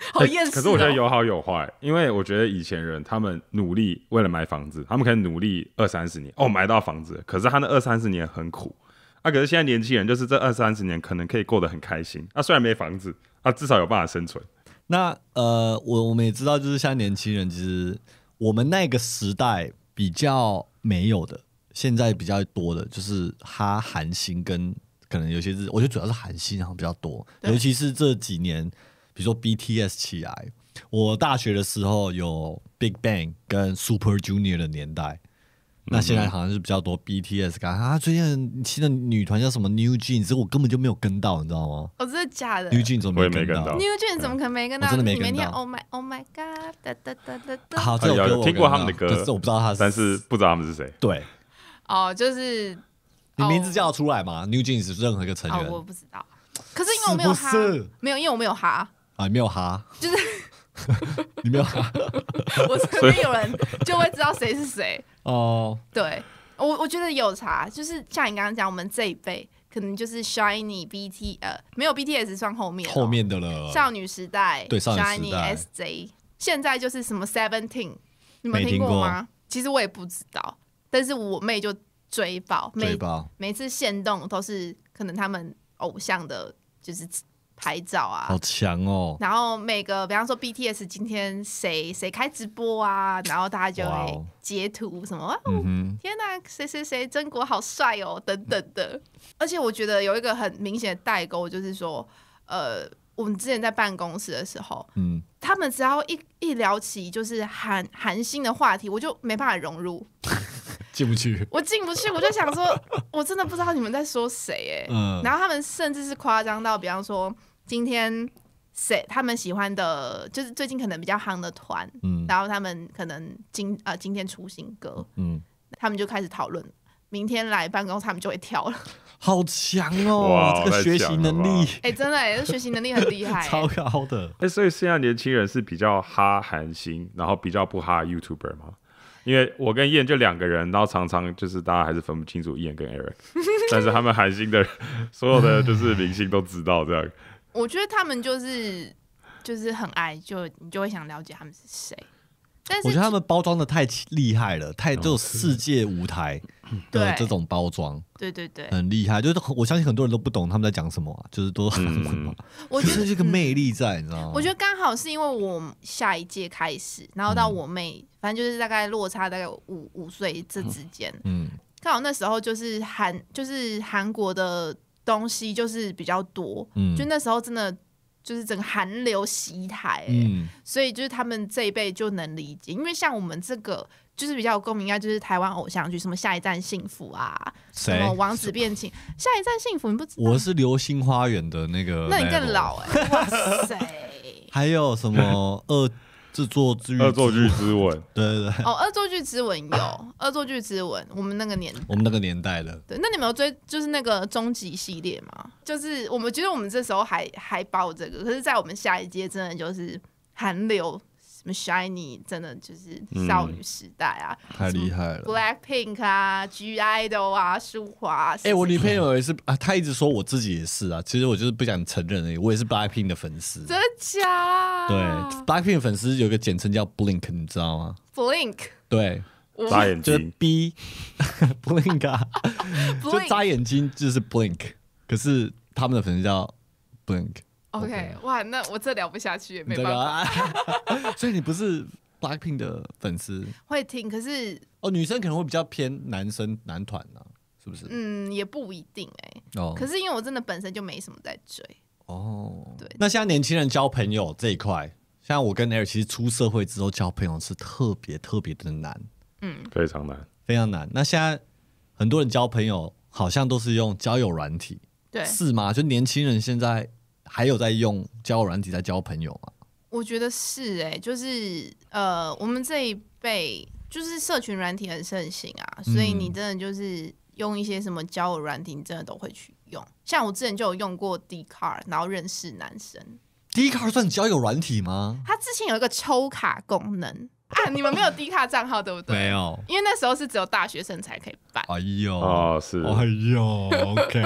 好厌。可是我觉得有好有坏，因为我觉得以前人他们努力为了买房子，他们可以努力二三十年，哦，买到房子。可是他那二三十年很苦啊。可是现在年轻人就是这二三十年可能可以过得很开心啊，虽然没房子啊，至少有办法生存。那呃，我我们也知道，就是现在年轻人，其实我们那个时代比较没有的，现在比较多的就是哈韩星跟。可能有些日，我觉得主要是韩星好像比较多，尤其是这几年，比如说 B T S 起来。我大学的时候有 Big Bang 跟 Super Junior 的年代，那现在好像是比较多 B T S。干啊，最近新的女团叫什么 New Jeans，我根本就没有跟到，你知道吗？哦，真的假的？New Jeans 怎么没跟到，New Jeans 怎么可能没跟到？真的没跟到。Oh my，Oh my God！哒哒哒哒哒。好，这首歌听过他们的歌，但是我不知道他是，但是不知道他们是谁。对，哦，就是。你名字叫出来吗 n e w Jeans 任何一个成员，我不知道。可是因为我没有哈，没有因为我没有哈啊，没有哈，就是 你没有哈，我身边有人就会知道谁是谁哦。对，我我觉得有查，就是像你刚刚讲，我们这一辈可能就是 Shiny B T 呃，没有 B T S 算后面后面的了。少女时代对，Shiny S J。现在就是什么 Seventeen，你们听过吗？其实我也不知道，但是我妹就。追宝每每次限动都是可能他们偶像的就是拍照啊，好强哦！然后每个，比方说 B T S，今天谁谁开直播啊？然后大家就会截图什么，天哪，谁谁谁，曾国好帅哦，等等的。而且我觉得有一个很明显的代沟，就是说，呃，我们之前在办公室的时候，嗯，他们只要一一聊起就是韩韩星的话题，我就没办法融入。进不去，我进不去，我就想说，我真的不知道你们在说谁哎。嗯。然后他们甚至是夸张到，比方说今天谁他们喜欢的，就是最近可能比较夯的团，嗯。然后他们可能今啊今天出新歌，嗯。他们就开始讨论，明天来办公，他们就会跳了。好强哦，这个学习能力，哎，真的，这学习能力很厉害，超高的。哎，所以现在年轻人是比较哈韩星，然后比较不哈 YouTuber 吗？因为我跟燕就两个人，然后常常就是大家还是分不清楚燕跟 Eric，但是他们韩星的所有的就是明星都知道这样。我觉得他们就是就是很爱，就你就会想了解他们是谁。我觉得他们包装的太厉害了，太就世界舞台的这种包装，对对对，很厉害。就是我相信很多人都不懂他们在讲什么，就是都是韩文嘛。我觉得这个魅力在，你知道吗？我觉得刚好是因为我下一届开始，然后到我妹，反正就是大概落差大概五五岁这之间，嗯，刚好那时候就是韩就是韩国的东西就是比较多，嗯，就那时候真的。就是整个韩流袭台，所以就是他们这一辈就能理解，因为像我们这个就是比较有共鸣，应该就是台湾偶像剧，什么《下一站幸福》啊，什么《王子变情》《下一站幸福》，你不？知道？我是《流星花园》的那个，那你更老哎，哇塞！还有什么 二？制作《恶作剧之吻》，对对对，哦，《恶作剧之吻》有，《恶作剧之吻》我们那个年我们那个年代的，对，那你们有追就是那个终极系列吗？就是我们觉得我们这时候还还报这个，可是在我们下一届真的就是韩流。什么 shiny，真的就是少女时代啊，太厉害了！Black Pink 啊，G Idol 啊，舒华。哎，我女朋友也是啊，她一直说我自己也是啊。其实我就是不想承认，而已，我也是 Black Pink 的粉丝。真假？对，Black Pink 粉丝有个简称叫 Blink，你知道吗？Blink。对，眨眼睛。B Blink。啊，就眨眼睛就是 Blink，可是他们的粉丝叫 Blink。OK，哇，那我这聊不下去，没办法。所以你不是 BLACKPINK 的粉丝？会听，可是哦，女生可能会比较偏男生男团呢，是不是？嗯，也不一定哎。哦，可是因为我真的本身就没什么在追。哦，对。那现在年轻人交朋友这一块，像我跟 L，其实出社会之后交朋友是特别特别的难。嗯，非常难，非常难。那现在很多人交朋友好像都是用交友软体，对，是吗？就年轻人现在。还有在用交友软体在交朋友吗？我觉得是哎，就是呃，我们这一辈就是社群软体很盛行啊，所以你真的就是用一些什么交友软体，你真的都会去用。像我之前就有用过 d c a r 然后认识男生。d c a r 算交友软体吗？它之前有一个抽卡功能啊，你们没有 d c a r 账号对不对？没有，因为那时候是只有大学生才可以办。哎呦，啊是，哎呦，OK。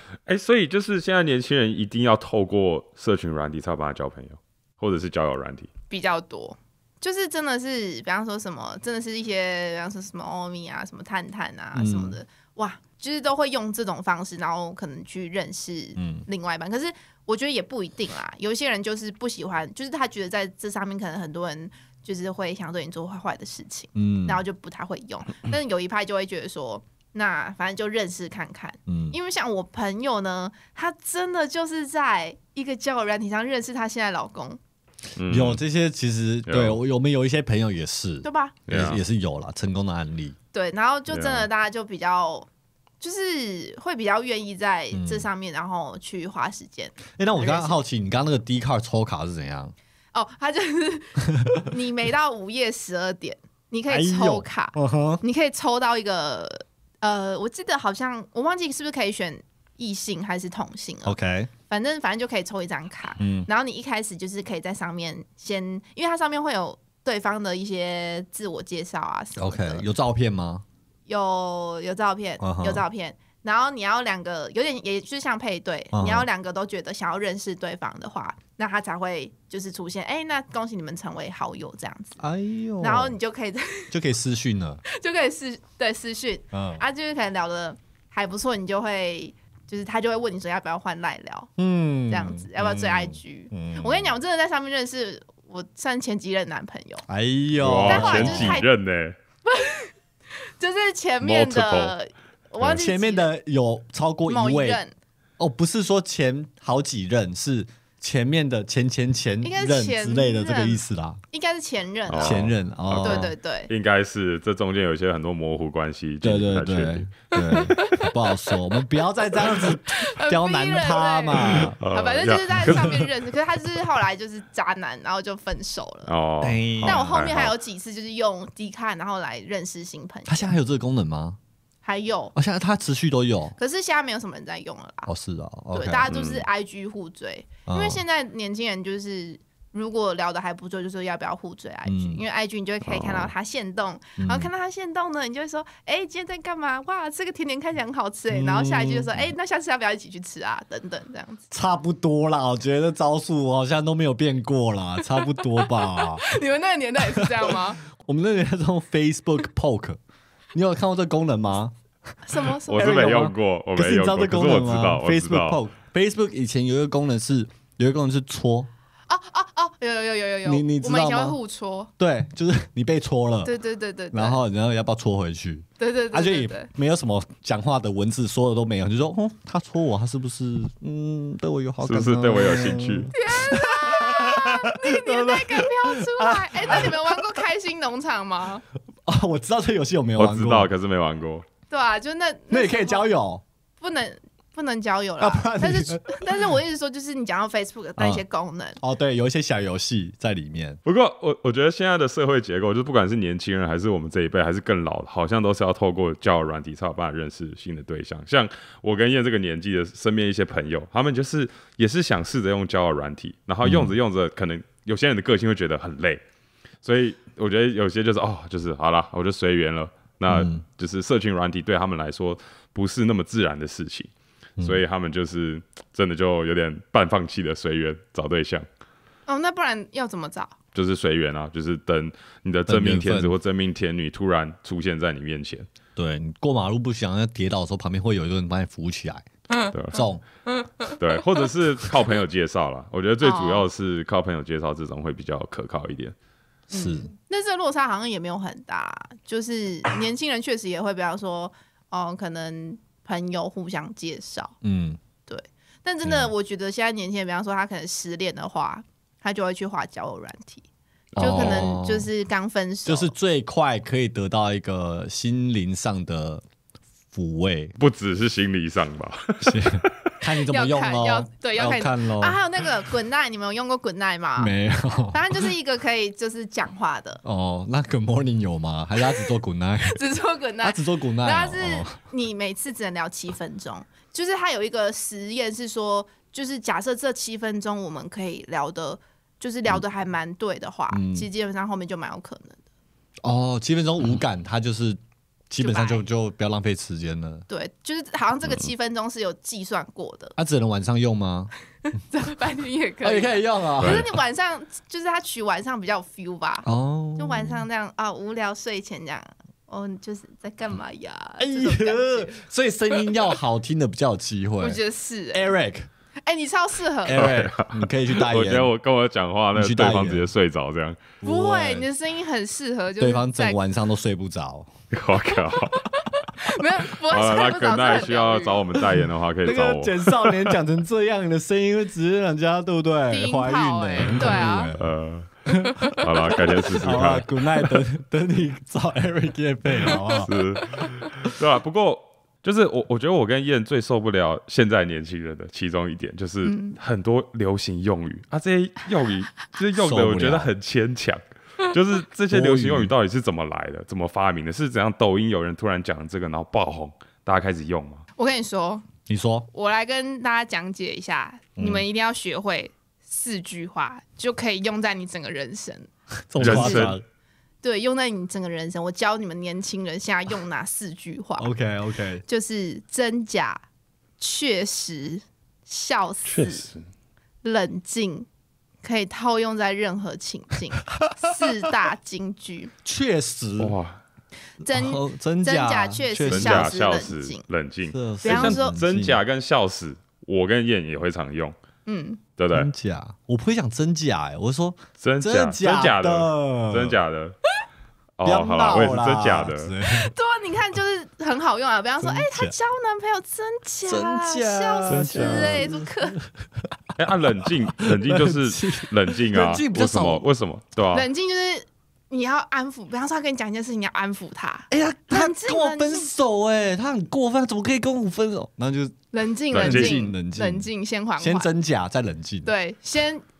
哎，所以就是现在年轻人一定要透过社群软体，才要帮他交朋友，或者是交友软体比较多，就是真的是，比方说什么，真的是一些，比方说什么欧米啊，什么探探啊，什么的，哇，就是都会用这种方式，然后可能去认识另外一半。可是我觉得也不一定啦，有一些人就是不喜欢，就是他觉得在这上面可能很多人就是会想对你做坏坏的事情，嗯，然后就不太会用。但是有一派就会觉得说。那反正就认识看看，嗯，因为像我朋友呢，他真的就是在一个交友软件上认识他现在老公。有这些其实对我有没有一些朋友也是，对吧？也也是有了成功的案例。对，然后就真的大家就比较，就是会比较愿意在这上面，然后去花时间。哎，那我刚刚好奇，你刚刚那个 D 卡抽卡是怎样？哦，他就是你每到午夜十二点，你可以抽卡，你可以抽到一个。呃，我记得好像我忘记是不是可以选异性还是同性了。OK，反正反正就可以抽一张卡。嗯，然后你一开始就是可以在上面先，因为它上面会有对方的一些自我介绍啊什么的。OK，有照片吗？有有照片，有照片。然后你要两个有点也就像配对，你要两个都觉得想要认识对方的话，那他才会就是出现。哎，那恭喜你们成为好友这样子。哎呦，然后你就可以 就可以私讯了，就可以私对私讯。嗯，啊，就是可能聊的还不错，你就会就是他就会问你说要不要换赖聊，嗯，这样子要不要追 IG？我跟你讲，我真的在上面认识我算前几任男朋友。哎呦，就前几任呢？不，就是前面的。我前面的有超过一位哦，不是说前好几任，是前面的前前前任之类的这个意思啦，应该是前任，前任哦，对对对，应该是这中间有一些很多模糊关系，对对对对，不好说，我们不要再这样子刁难他嘛，反正就是在上面认识，可是他是后来就是渣男，然后就分手了哦。但我后面还有几次就是用 D 卡然后来认识新朋友，他现在还有这个功能吗？还有，啊，现在它持续都有，可是现在没有什么人在用了啦。哦，是的，对，大家都是 IG 互追，因为现在年轻人就是如果聊的还不错，就是要不要互追 IG，因为 IG 你就可以看到他现动，然后看到他现动呢，你就会说，哎，今天在干嘛？哇，这个甜甜看起来很好吃哎，然后下一句就说，哎，那下次要不要一起去吃啊？等等这样子。差不多啦，我觉得招数好像都没有变过啦，差不多吧。你们那个年代也是这样吗？我们那个年代用 Facebook Poke。你有看过这功能吗？什么什么？我是没用过。可是你知道这功能吗？Facebook poke，Facebook 以前有一个功能是，有一个功能是搓。哦哦哦，有有有有有有。你你我们以前会互戳，对，就是你被搓了。对对对对。然后然后要不要搓回去？对对。对，而且也没有什么讲话的文字，说的都没有，就说哦，他戳我，他是不是嗯对我有好感？是不是对我有兴趣？天哪！那年代敢飘出来。哎，那你们玩过开心农场吗？哦，我知道这游戏有没有玩过？我知道，可是没玩过。对啊，就那那也可以交友，不能不能交友了。但是但是我一直说，就是你讲到 Facebook 那些功能哦，对，有一些小游戏在里面。不过我我觉得现在的社会结构，就不管是年轻人还是我们这一辈，还是更老的，好像都是要透过交友软体才有办法认识新的对象。像我跟燕这个年纪的身边一些朋友，他们就是也是想试着用交友软体，然后用着用着，可能有些人的个性会觉得很累，所以。我觉得有些就是哦，就是好了，我就随缘了。那就是社群软体对他们来说不是那么自然的事情，所以他们就是真的就有点半放弃的随缘找对象。哦，那不然要怎么找？就是随缘啊，就是等你的真命天子或真命天女突然出现在你面前。对你过马路不想要跌倒的时候，旁边会有一个人把你扶起来。嗯，对。嗯。对，或者是靠朋友介绍了。我觉得最主要是靠朋友介绍这种会比较可靠一点。是，那这落差好像也没有很大，就是 年轻人确实也会，比方说，哦，可能朋友互相介绍，嗯，对。但真的，我觉得现在年轻人，比方说他可能失恋的话，他就会去花交友软体，就可能就是刚分手，就是最快可以得到一个心灵上的抚慰，不只是心理上吧。看你怎么用哦。要对要看喽。啊，还有那个滚奈，你们有用过滚奈吗？没有，反正就是一个可以就是讲话的。哦，那 Good morning 有吗？还是他只做滚奈？只做滚奈？他只做滚奈。他是你每次只能聊七分钟，就是他有一个实验是说，就是假设这七分钟我们可以聊的，就是聊的还蛮对的话，其实基本上后面就蛮有可能的。哦，七分钟无感，他就是。基本上就就不要浪费时间了。对，就是好像这个七分钟是有计算过的。它只能晚上用吗？白 天也可以。可以用啊。可是你晚上就是它取晚上比较 feel 吧。哦。就晚上这样啊，无聊睡前这样。哦，就是在干嘛呀？哎呦，所以声音要好听的比较有机会。我觉得是。Eric，哎，你超适合。Eric，你可以去代言。我觉得我跟我讲话，那去对方直接睡着这样。不会，你的声音很适合。就对方整晚上都睡不着。我靠！没有好了，那古奈需要找我们代言的话，可以找我。那少年讲成这样的声音，会为职人家，对不对？怀孕哎，对啊，呃，好了，改天试试看。Good night，等等你找 Eric 接备好不好？是，是吧？不过就是我，我觉得我跟燕最受不了现在年轻人的其中一点，就是很多流行用语啊，这些用语这些用的，我觉得很牵强。就是这些流行用语到底是怎么来的？怎么发明的？是怎样抖音有人突然讲这个，然后爆红，大家开始用吗？我跟你说，你说，我来跟大家讲解一下，你们一定要学会四句话，就可以用在你整个人生，人生，对，用在你整个人生。我教你们年轻人现在用哪四句话？OK，OK，就是真假、确实、笑死、确实、冷静。可以套用在任何情境，四大金句，确实哇，真真真假确实假笑死，冷静，比方说真假跟笑死，我跟燕也会常用，嗯，对不对？真假，我不会讲真假哎，我说真真假假的，真假的，哦，好了，真假的，对，你看就是。很好用啊！比方说，哎，他交男朋友真假？真假？笑死！哎，么可。哎，啊，冷静，冷静就是冷静啊！冷静不是什么？为什么？对啊，冷静就是你要安抚。比方说，他跟你讲一件事情，你要安抚他。哎呀，他跟我分手，哎，他很过分，怎么可以跟我分手？然后就冷静，冷静，冷静，冷静，先缓，先真假，再冷静。对，先。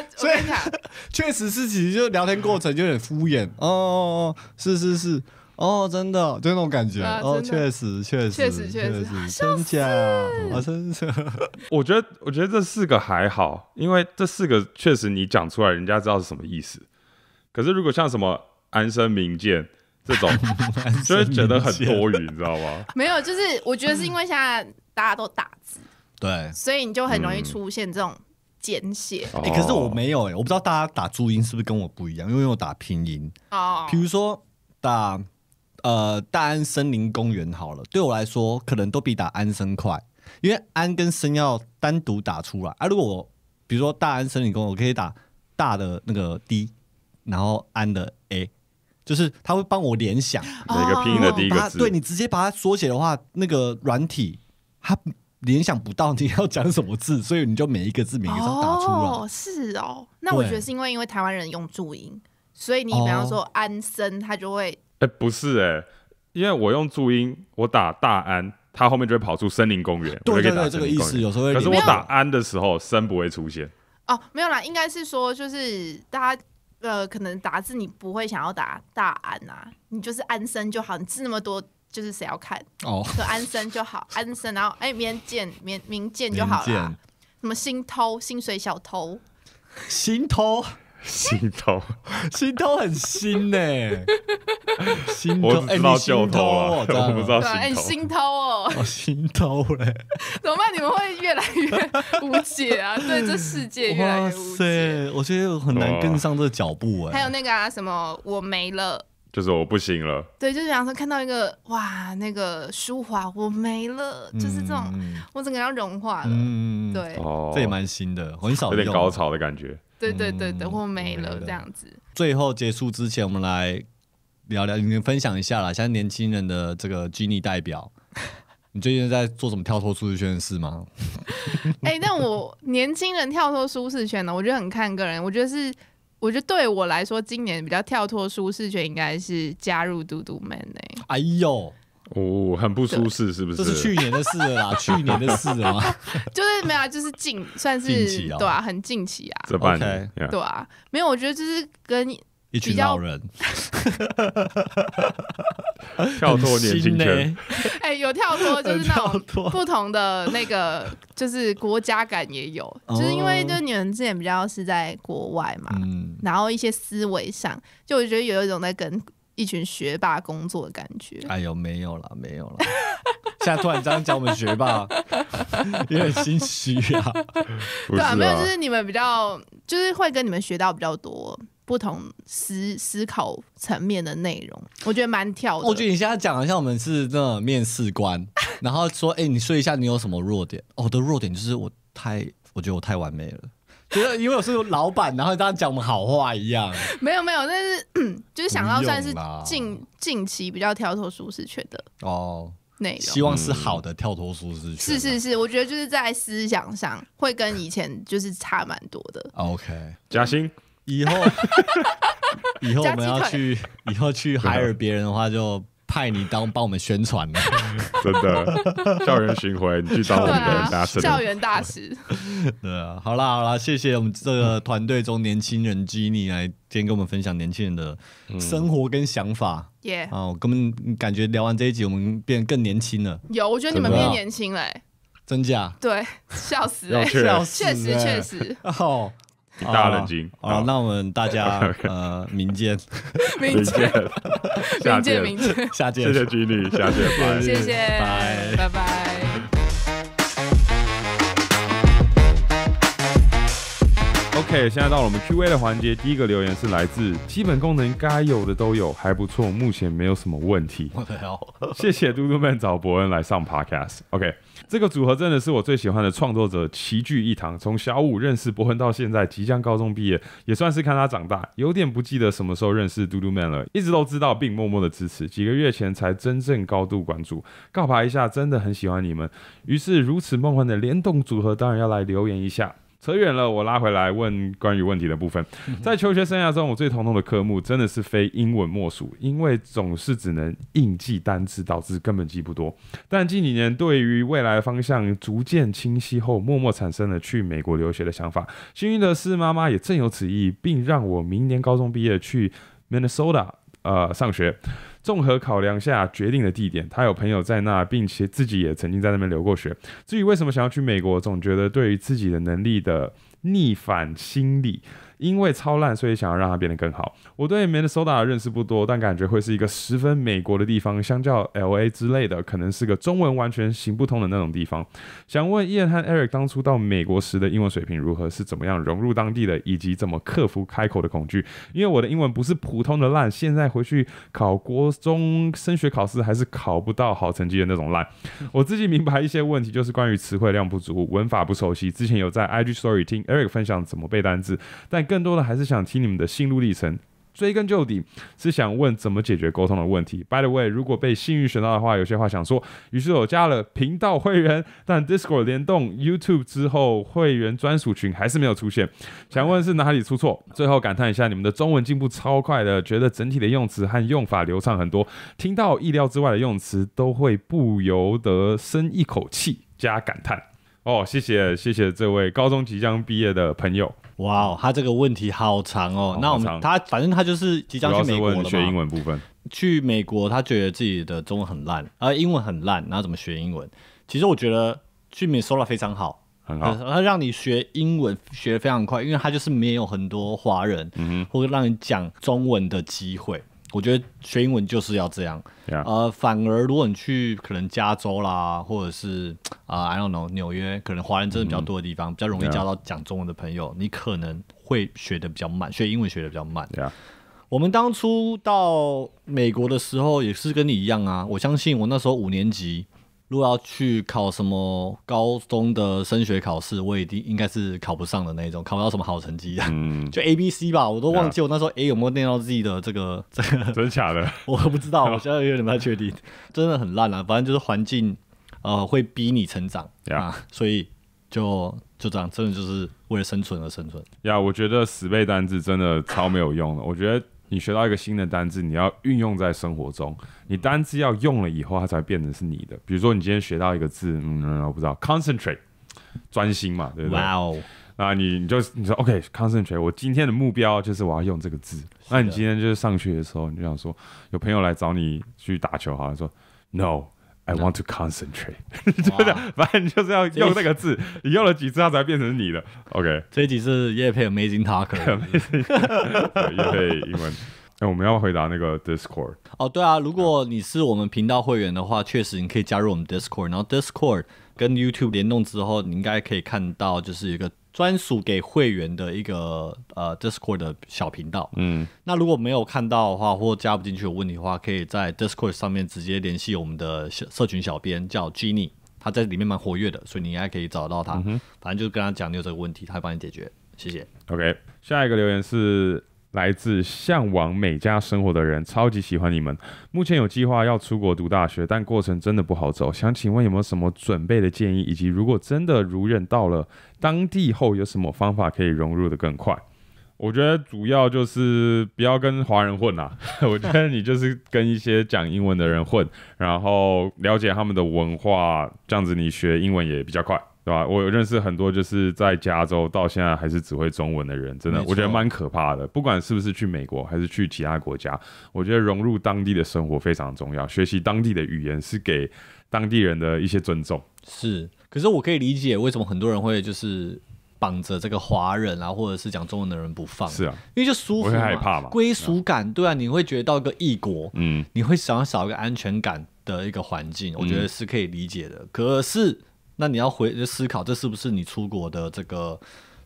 所以 确实是，其实就聊天过程有点敷衍哦，是是是，哦，真的就那种感觉哦，确实确实确实确实，真的，我真的，我觉得我觉得这四个还好，因为这四个确实你讲出来，人家知道是什么意思。可是如果像什么安身明鉴这种，就会觉得很多余，你知道吗？没有，就是我觉得是因为现在大家都打字，对，所以你就很容易出现这种。简写，哎，可是我没有哎，我不知道大家打注音是不是跟我不一样，因为我打拼音。哦。比如说打呃大安森林公园好了，对我来说可能都比打安生快，因为安跟生要单独打出来。啊，如果我比如说大安森林公园，我可以打大的那个 d，然后安的 a，就是他会帮我联想每个拼音的第一个字。对你直接把它缩写的话，那个软体它。联想不到你要讲什么字，所以你就每一个字每一个字打出来。是哦，那我觉得是因为因为台湾人用注音，所以你比方说安生，他就会。哎，不是哎，因为我用注音，我打大安，他后面就会跑出森林公园。对对对，这个意思有时候。可是我打安的时候，生不会出现。哦，没有啦，应该是说就是大家呃，可能打字你不会想要打大安啊，你就是安生就好，你字那么多。就是谁要看，可安生就好，安生。然后，哎，明见，明明见就好了。什么心偷，薪水小偷，心偷，心偷，心 偷很心呢。心 偷，哎，心偷啊，我不知道心偷哦，心偷嘞。怎么办？你们会越来越无解啊！对，这世界越来越无解。我觉得很难跟上这脚步哎。还有那个啊，什么我没了。就是我不行了，对，就是比方说看到一个哇，那个舒华我没了，就是这种，我整个要融化了，嗯对，哦，这也蛮新的，很少，有点高潮的感觉，对对对，等我没了这样子。最后结束之前，我们来聊聊，你们分享一下啦，现在年轻人的这个激励代表，你最近在做什么跳脱舒适圈的事吗？哎，那我年轻人跳脱舒适圈呢，我觉得很看个人，我觉得是。我觉得对我来说，今年比较跳脱舒适圈，应该是加入嘟嘟 man 哎呦，哦，很不舒适，是不是？这是去年的事啦，去年的事啊，就是没有，就是近，算是对啊，很近期啊。这半年，对啊，没有，我觉得就是跟。一群老人，跳脱年轻圈，哎，有跳脱，就是那种不同的那个，就是国家感也有，就是因为就是你们之前比较是在国外嘛，然后一些思维上，就我觉得有一种在跟一群学霸工作的感觉。哎呦，没有了，没有了，现在突然这样讲我们学霸，有点心虚啊。对啊，没有，就是你们比较，就是会跟你们学到比较多。不同思思考层面的内容，我觉得蛮跳的。我觉得你现在讲，像我们是那种面试官，然后说：“哎，你说一下你有什么弱点？”哦，我的弱点就是我太，我觉得我太完美了，觉得因为我是老板，然后大家讲我们好话一样。没有没有，但是就是想到算是近近期比较跳脱舒适圈的哦内容，希望是好的跳脱舒适圈。是是是，我觉得就是在思想上会跟以前就是差蛮多的。OK，嘉兴，以后，以后我们要去，以后去海尔别人的话，就派你当帮我们宣传了，真的。校园巡回，你去找别人，校园大使。对，好啦好啦，谢谢我们这个团队中年轻人 j 尼来今天先跟我们分享年轻人的生活跟想法。耶！啊，我根本感觉聊完这一集，我们变更年轻了。有，我觉得你们变年轻嘞。真假？对，笑死！笑死！确实确实。哦。大眼睛好那我们大家呃，民间，民间，下见，民间，下见，谢谢军旅，下见，谢谢，拜拜。OK，现在到了我们 Q V 的环节。第一个留言是来自基本功能该有的都有，还不错，目前没有什么问题。我的天，谢谢嘟嘟们找伯恩来上 Podcast。OK。这个组合真的是我最喜欢的创作者齐聚一堂。从小五认识博恒到现在即将高中毕业，也算是看他长大。有点不记得什么时候认识嘟嘟 man 了，一直都知道并默默的支持。几个月前才真正高度关注，告白一下，真的很喜欢你们。于是如此梦幻的联动组合，当然要来留言一下。扯远了，我拉回来问关于问题的部分。在求学生涯中，我最头痛的科目真的是非英文莫属，因为总是只能硬记单词，导致根本记不多。但近几年对于未来的方向逐渐清晰后，默默产生了去美国留学的想法。幸运的是，妈妈也正有此意，并让我明年高中毕业去 Minnesota 呃上学。综合考量下决定的地点，他有朋友在那，并且自己也曾经在那边留过学。至于为什么想要去美国，总觉得对于自己的能力的逆反心理。因为超烂，所以想要让它变得更好。我对 m n s o 斯 a 的认识不多，但感觉会是一个十分美国的地方，相较 L A 之类的，可能是个中文完全行不通的那种地方。想问叶和 Eric 当初到美国时的英文水平如何，是怎么样融入当地的，以及怎么克服开口的恐惧？因为我的英文不是普通的烂，现在回去考国中升学考试还是考不到好成绩的那种烂。我自己明白一些问题，就是关于词汇量不足、文法不熟悉。之前有在 IG Story 听 Eric 分享怎么背单词，但。更多的还是想听你们的心路历程，追根究底是想问怎么解决沟通的问题。By the way，如果被幸运选到的话，有些话想说。于是我加了频道会员，但 Discord 联动 YouTube 之后，会员专属群还是没有出现，想问是哪里出错？最后感叹一下，你们的中文进步超快的，觉得整体的用词和用法流畅很多，听到意料之外的用词都会不由得深一口气加感叹。哦，谢谢谢谢这位高中即将毕业的朋友。哇哦，他这个问题好长哦。那我们他反正他就是即将去美国了学英文部分，去美国他觉得自己的中文很烂，啊、英文很烂，然后怎么学英文？其实我觉得去美 i n 非常好，很好，他让你学英文学的非常快，因为他就是没有很多华人，嗯，或者让你讲中文的机会。我觉得学英文就是要这样，呃，反而如果你去可能加州啦，或者是啊，I don't know，纽约，可能华人真的比较多的地方，比较容易交到讲中文的朋友，你可能会学得比较慢，学英文学得比较慢。我们当初到美国的时候也是跟你一样啊，我相信我那时候五年级。如果要去考什么高中的升学考试，我一定应该是考不上的那种，考不到什么好成绩的，就 A、B、C 吧，我都忘记我那时候 A 有没有念到自己的这个，真假的，我不知道，我现在有点不太确定，真的很烂啊。反正就是环境，呃，会逼你成长啊，所以就就这样，真的就是为了生存而生存。呀，我觉得十倍单字真的超没有用的，我觉得。你学到一个新的单字，你要运用在生活中。你单字要用了以后，它才变成是你的。比如说，你今天学到一个字，嗯，我不知道，concentrate，专心嘛，对不对？哇哦，那你你就你说，OK，concentrate，我今天的目标就是我要用这个字。那你今天就是上学的时候，你就想说，有朋友来找你去打球，好，像说，no。I want to concentrate，就的，反正就是要用那个字，你用了几次它才变成你的。OK，这几是也配 Amazing Talker，配英文。那我们要回答那个 Discord 哦，对啊，如果你是我们频道会员的话，确实你可以加入我们 Discord，然后 Discord 跟 YouTube 联动之后，你应该可以看到就是一个。专属给会员的一个呃 Discord 的小频道，嗯，那如果没有看到的话，或加不进去有问题的话，可以在 Discord 上面直接联系我们的社群小编叫 Jenny，他在里面蛮活跃的，所以你应该可以找到他，反正就是跟他讲你有这个问题，他帮你解决，谢谢。OK，下一个留言是。来自向往美家生活的人，超级喜欢你们。目前有计划要出国读大学，但过程真的不好走。想请问有没有什么准备的建议，以及如果真的如愿到了当地后，有什么方法可以融入得更快？我觉得主要就是不要跟华人混啦。我觉得你就是跟一些讲英文的人混，然后了解他们的文化，这样子你学英文也比较快。对吧？我有认识很多，就是在加州到现在还是只会中文的人，真的，我觉得蛮可怕的。不管是不是去美国，还是去其他国家，我觉得融入当地的生活非常重要，学习当地的语言是给当地人的一些尊重。是，可是我可以理解为什么很多人会就是绑着这个华人啊，或者是讲中文的人不放。是啊，因为就舒服害怕嘛，归属感。对啊，你会觉得到一个异国，嗯，你会想要找一个安全感的一个环境，我觉得是可以理解的。可是。那你要回思考，这是不是你出国的这个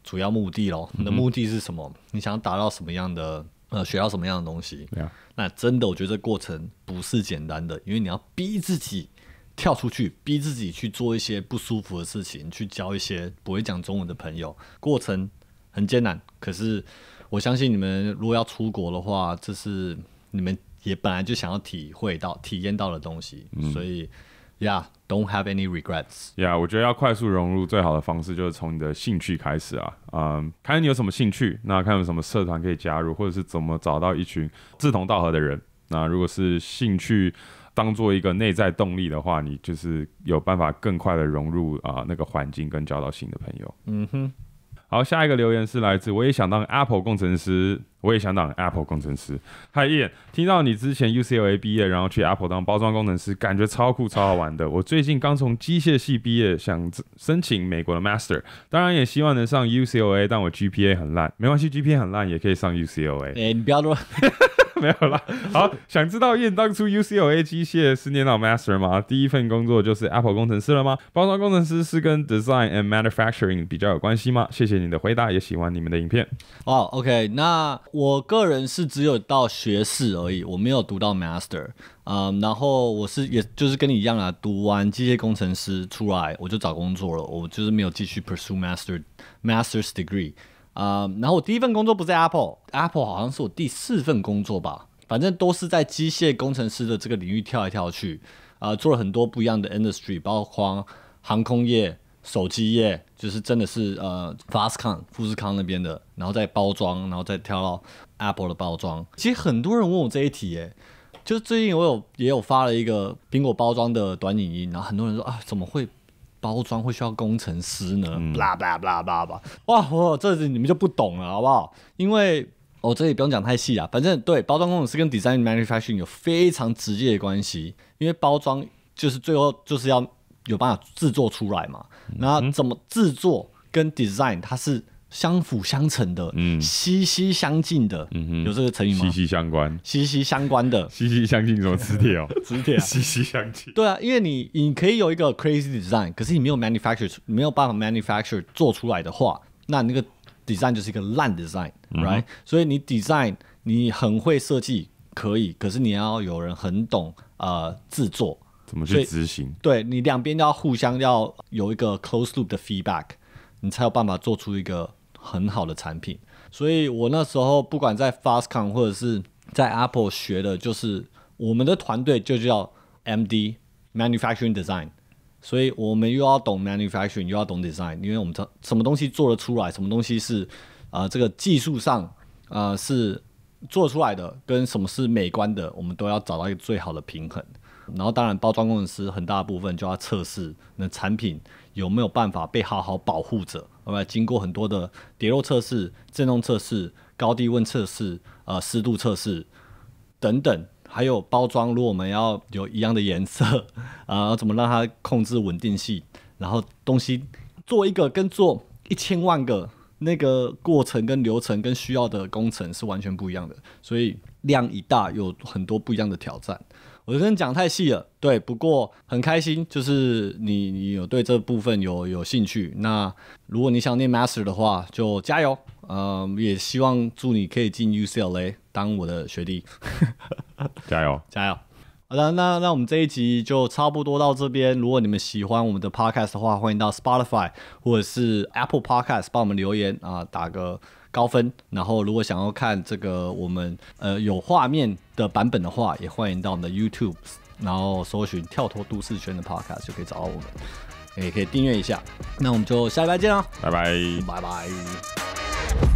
主要目的喽？你的目的是什么？你想达到什么样的？呃，学到什么样的东西？那真的，我觉得这过程不是简单的，因为你要逼自己跳出去，逼自己去做一些不舒服的事情，去交一些不会讲中文的朋友，过程很艰难。可是我相信你们，如果要出国的话，这是你们也本来就想要体会到、体验到的东西。所以，呀。Don't have any regrets. Yeah，我觉得要快速融入最好的方式就是从你的兴趣开始啊，嗯，看你有什么兴趣，那看有什么社团可以加入，或者是怎么找到一群志同道合的人。那如果是兴趣当做一个内在动力的话，你就是有办法更快的融入啊那个环境跟交到新的朋友。嗯哼。好，下一个留言是来自“我也想当 Apple 工程师”，我也想当 Apple 工程师。嗨，n 听到你之前 UCLA 毕业，然后去 Apple 当包装工程师，感觉超酷、超好玩的。我最近刚从机械系毕业，想申请美国的 Master，当然也希望能上 UCLA，但我 GPA 很烂，没关系，GPA 很烂也可以上 UCLA。哎，你不要多。没有了。好，想知道燕当初 U C O A 机械是念到 Master 吗？第一份工作就是 Apple 工程师了吗？包装工程师是跟 Design and Manufacturing 比较有关系吗？谢谢你的回答，也喜欢你们的影片。哦，OK，那我个人是只有到学士而已，我没有读到 Master。嗯，然后我是也就是跟你一样啊，读完机械工程师出来我就找工作了，我就是没有继续 pursue Master Master's degree。啊，然后我第一份工作不在 Apple，Apple 好像是我第四份工作吧，反正都是在机械工程师的这个领域跳来跳去，啊，做了很多不一样的 industry，包括航空业、手机业，就是真的是呃，f a c o 康富士康那边的，然后再包装，然后再跳到 Apple 的包装。其实很多人问我这一题，耶，就是最近我有也有发了一个苹果包装的短影音，然后很多人说啊，怎么会？包装会需要工程师呢，哇，我这是你们就不懂了，好不好？因为我这里不用讲太细啊，反正对包装工程师跟 design manufacturing 有非常直接的关系，因为包装就是最后就是要有办法制作出来嘛，那怎么制作跟 design 它是。相辅相成的，嗯，息息相近的，嗯哼，有这个成语吗？息息相关，息息相关的，息息相近什么 磁典哦？铁、典，息息相近。对啊，因为你你可以有一个 crazy design，可是你没有 manufacture，没有办法 manufacture 做出来的话，那那个 design 就是一个烂 design，right？所以你 design，你很会设计可以，可是你要有人很懂呃制作，怎么去执行？对你两边都要互相要有一个 close loop 的 feedback，你才有办法做出一个。很好的产品，所以我那时候不管在 f a s t c o n 或者是在 Apple 学的，就是我们的团队就叫 MD Manufacturing Design，所以我们又要懂 Manufacturing 又要懂 Design，因为我们知道什么东西做得出来，什么东西是啊这个技术上啊是做出来的，跟什么是美观的，我们都要找到一个最好的平衡。然后当然包装工程师很大部分就要测试那产品有没有办法被好好保护着。我们经过很多的跌落测试、振动测试、高低温测试、呃湿度测试等等，还有包装，如果我们要有一样的颜色啊，怎么让它控制稳定性？然后东西做一个跟做一千万个，那个过程跟流程跟需要的工程是完全不一样的，所以量一大有很多不一样的挑战。我今你讲太细了，对，不过很开心，就是你你有对这部分有有兴趣，那如果你想念 master 的话，就加油，嗯，也希望祝你可以进 UCL a 当我的学弟，加油 加油，好的，那那我们这一集就差不多到这边，如果你们喜欢我们的 podcast 的话，欢迎到 Spotify 或者是 Apple Podcast 帮我们留言啊，打个。高分，然后如果想要看这个我们呃有画面的版本的话，也欢迎到我们的 YouTube，然后搜寻“跳脱都市圈”的 Podcast 就可以找到我们，也可以订阅一下。那我们就下礼拜见了，拜拜，拜拜。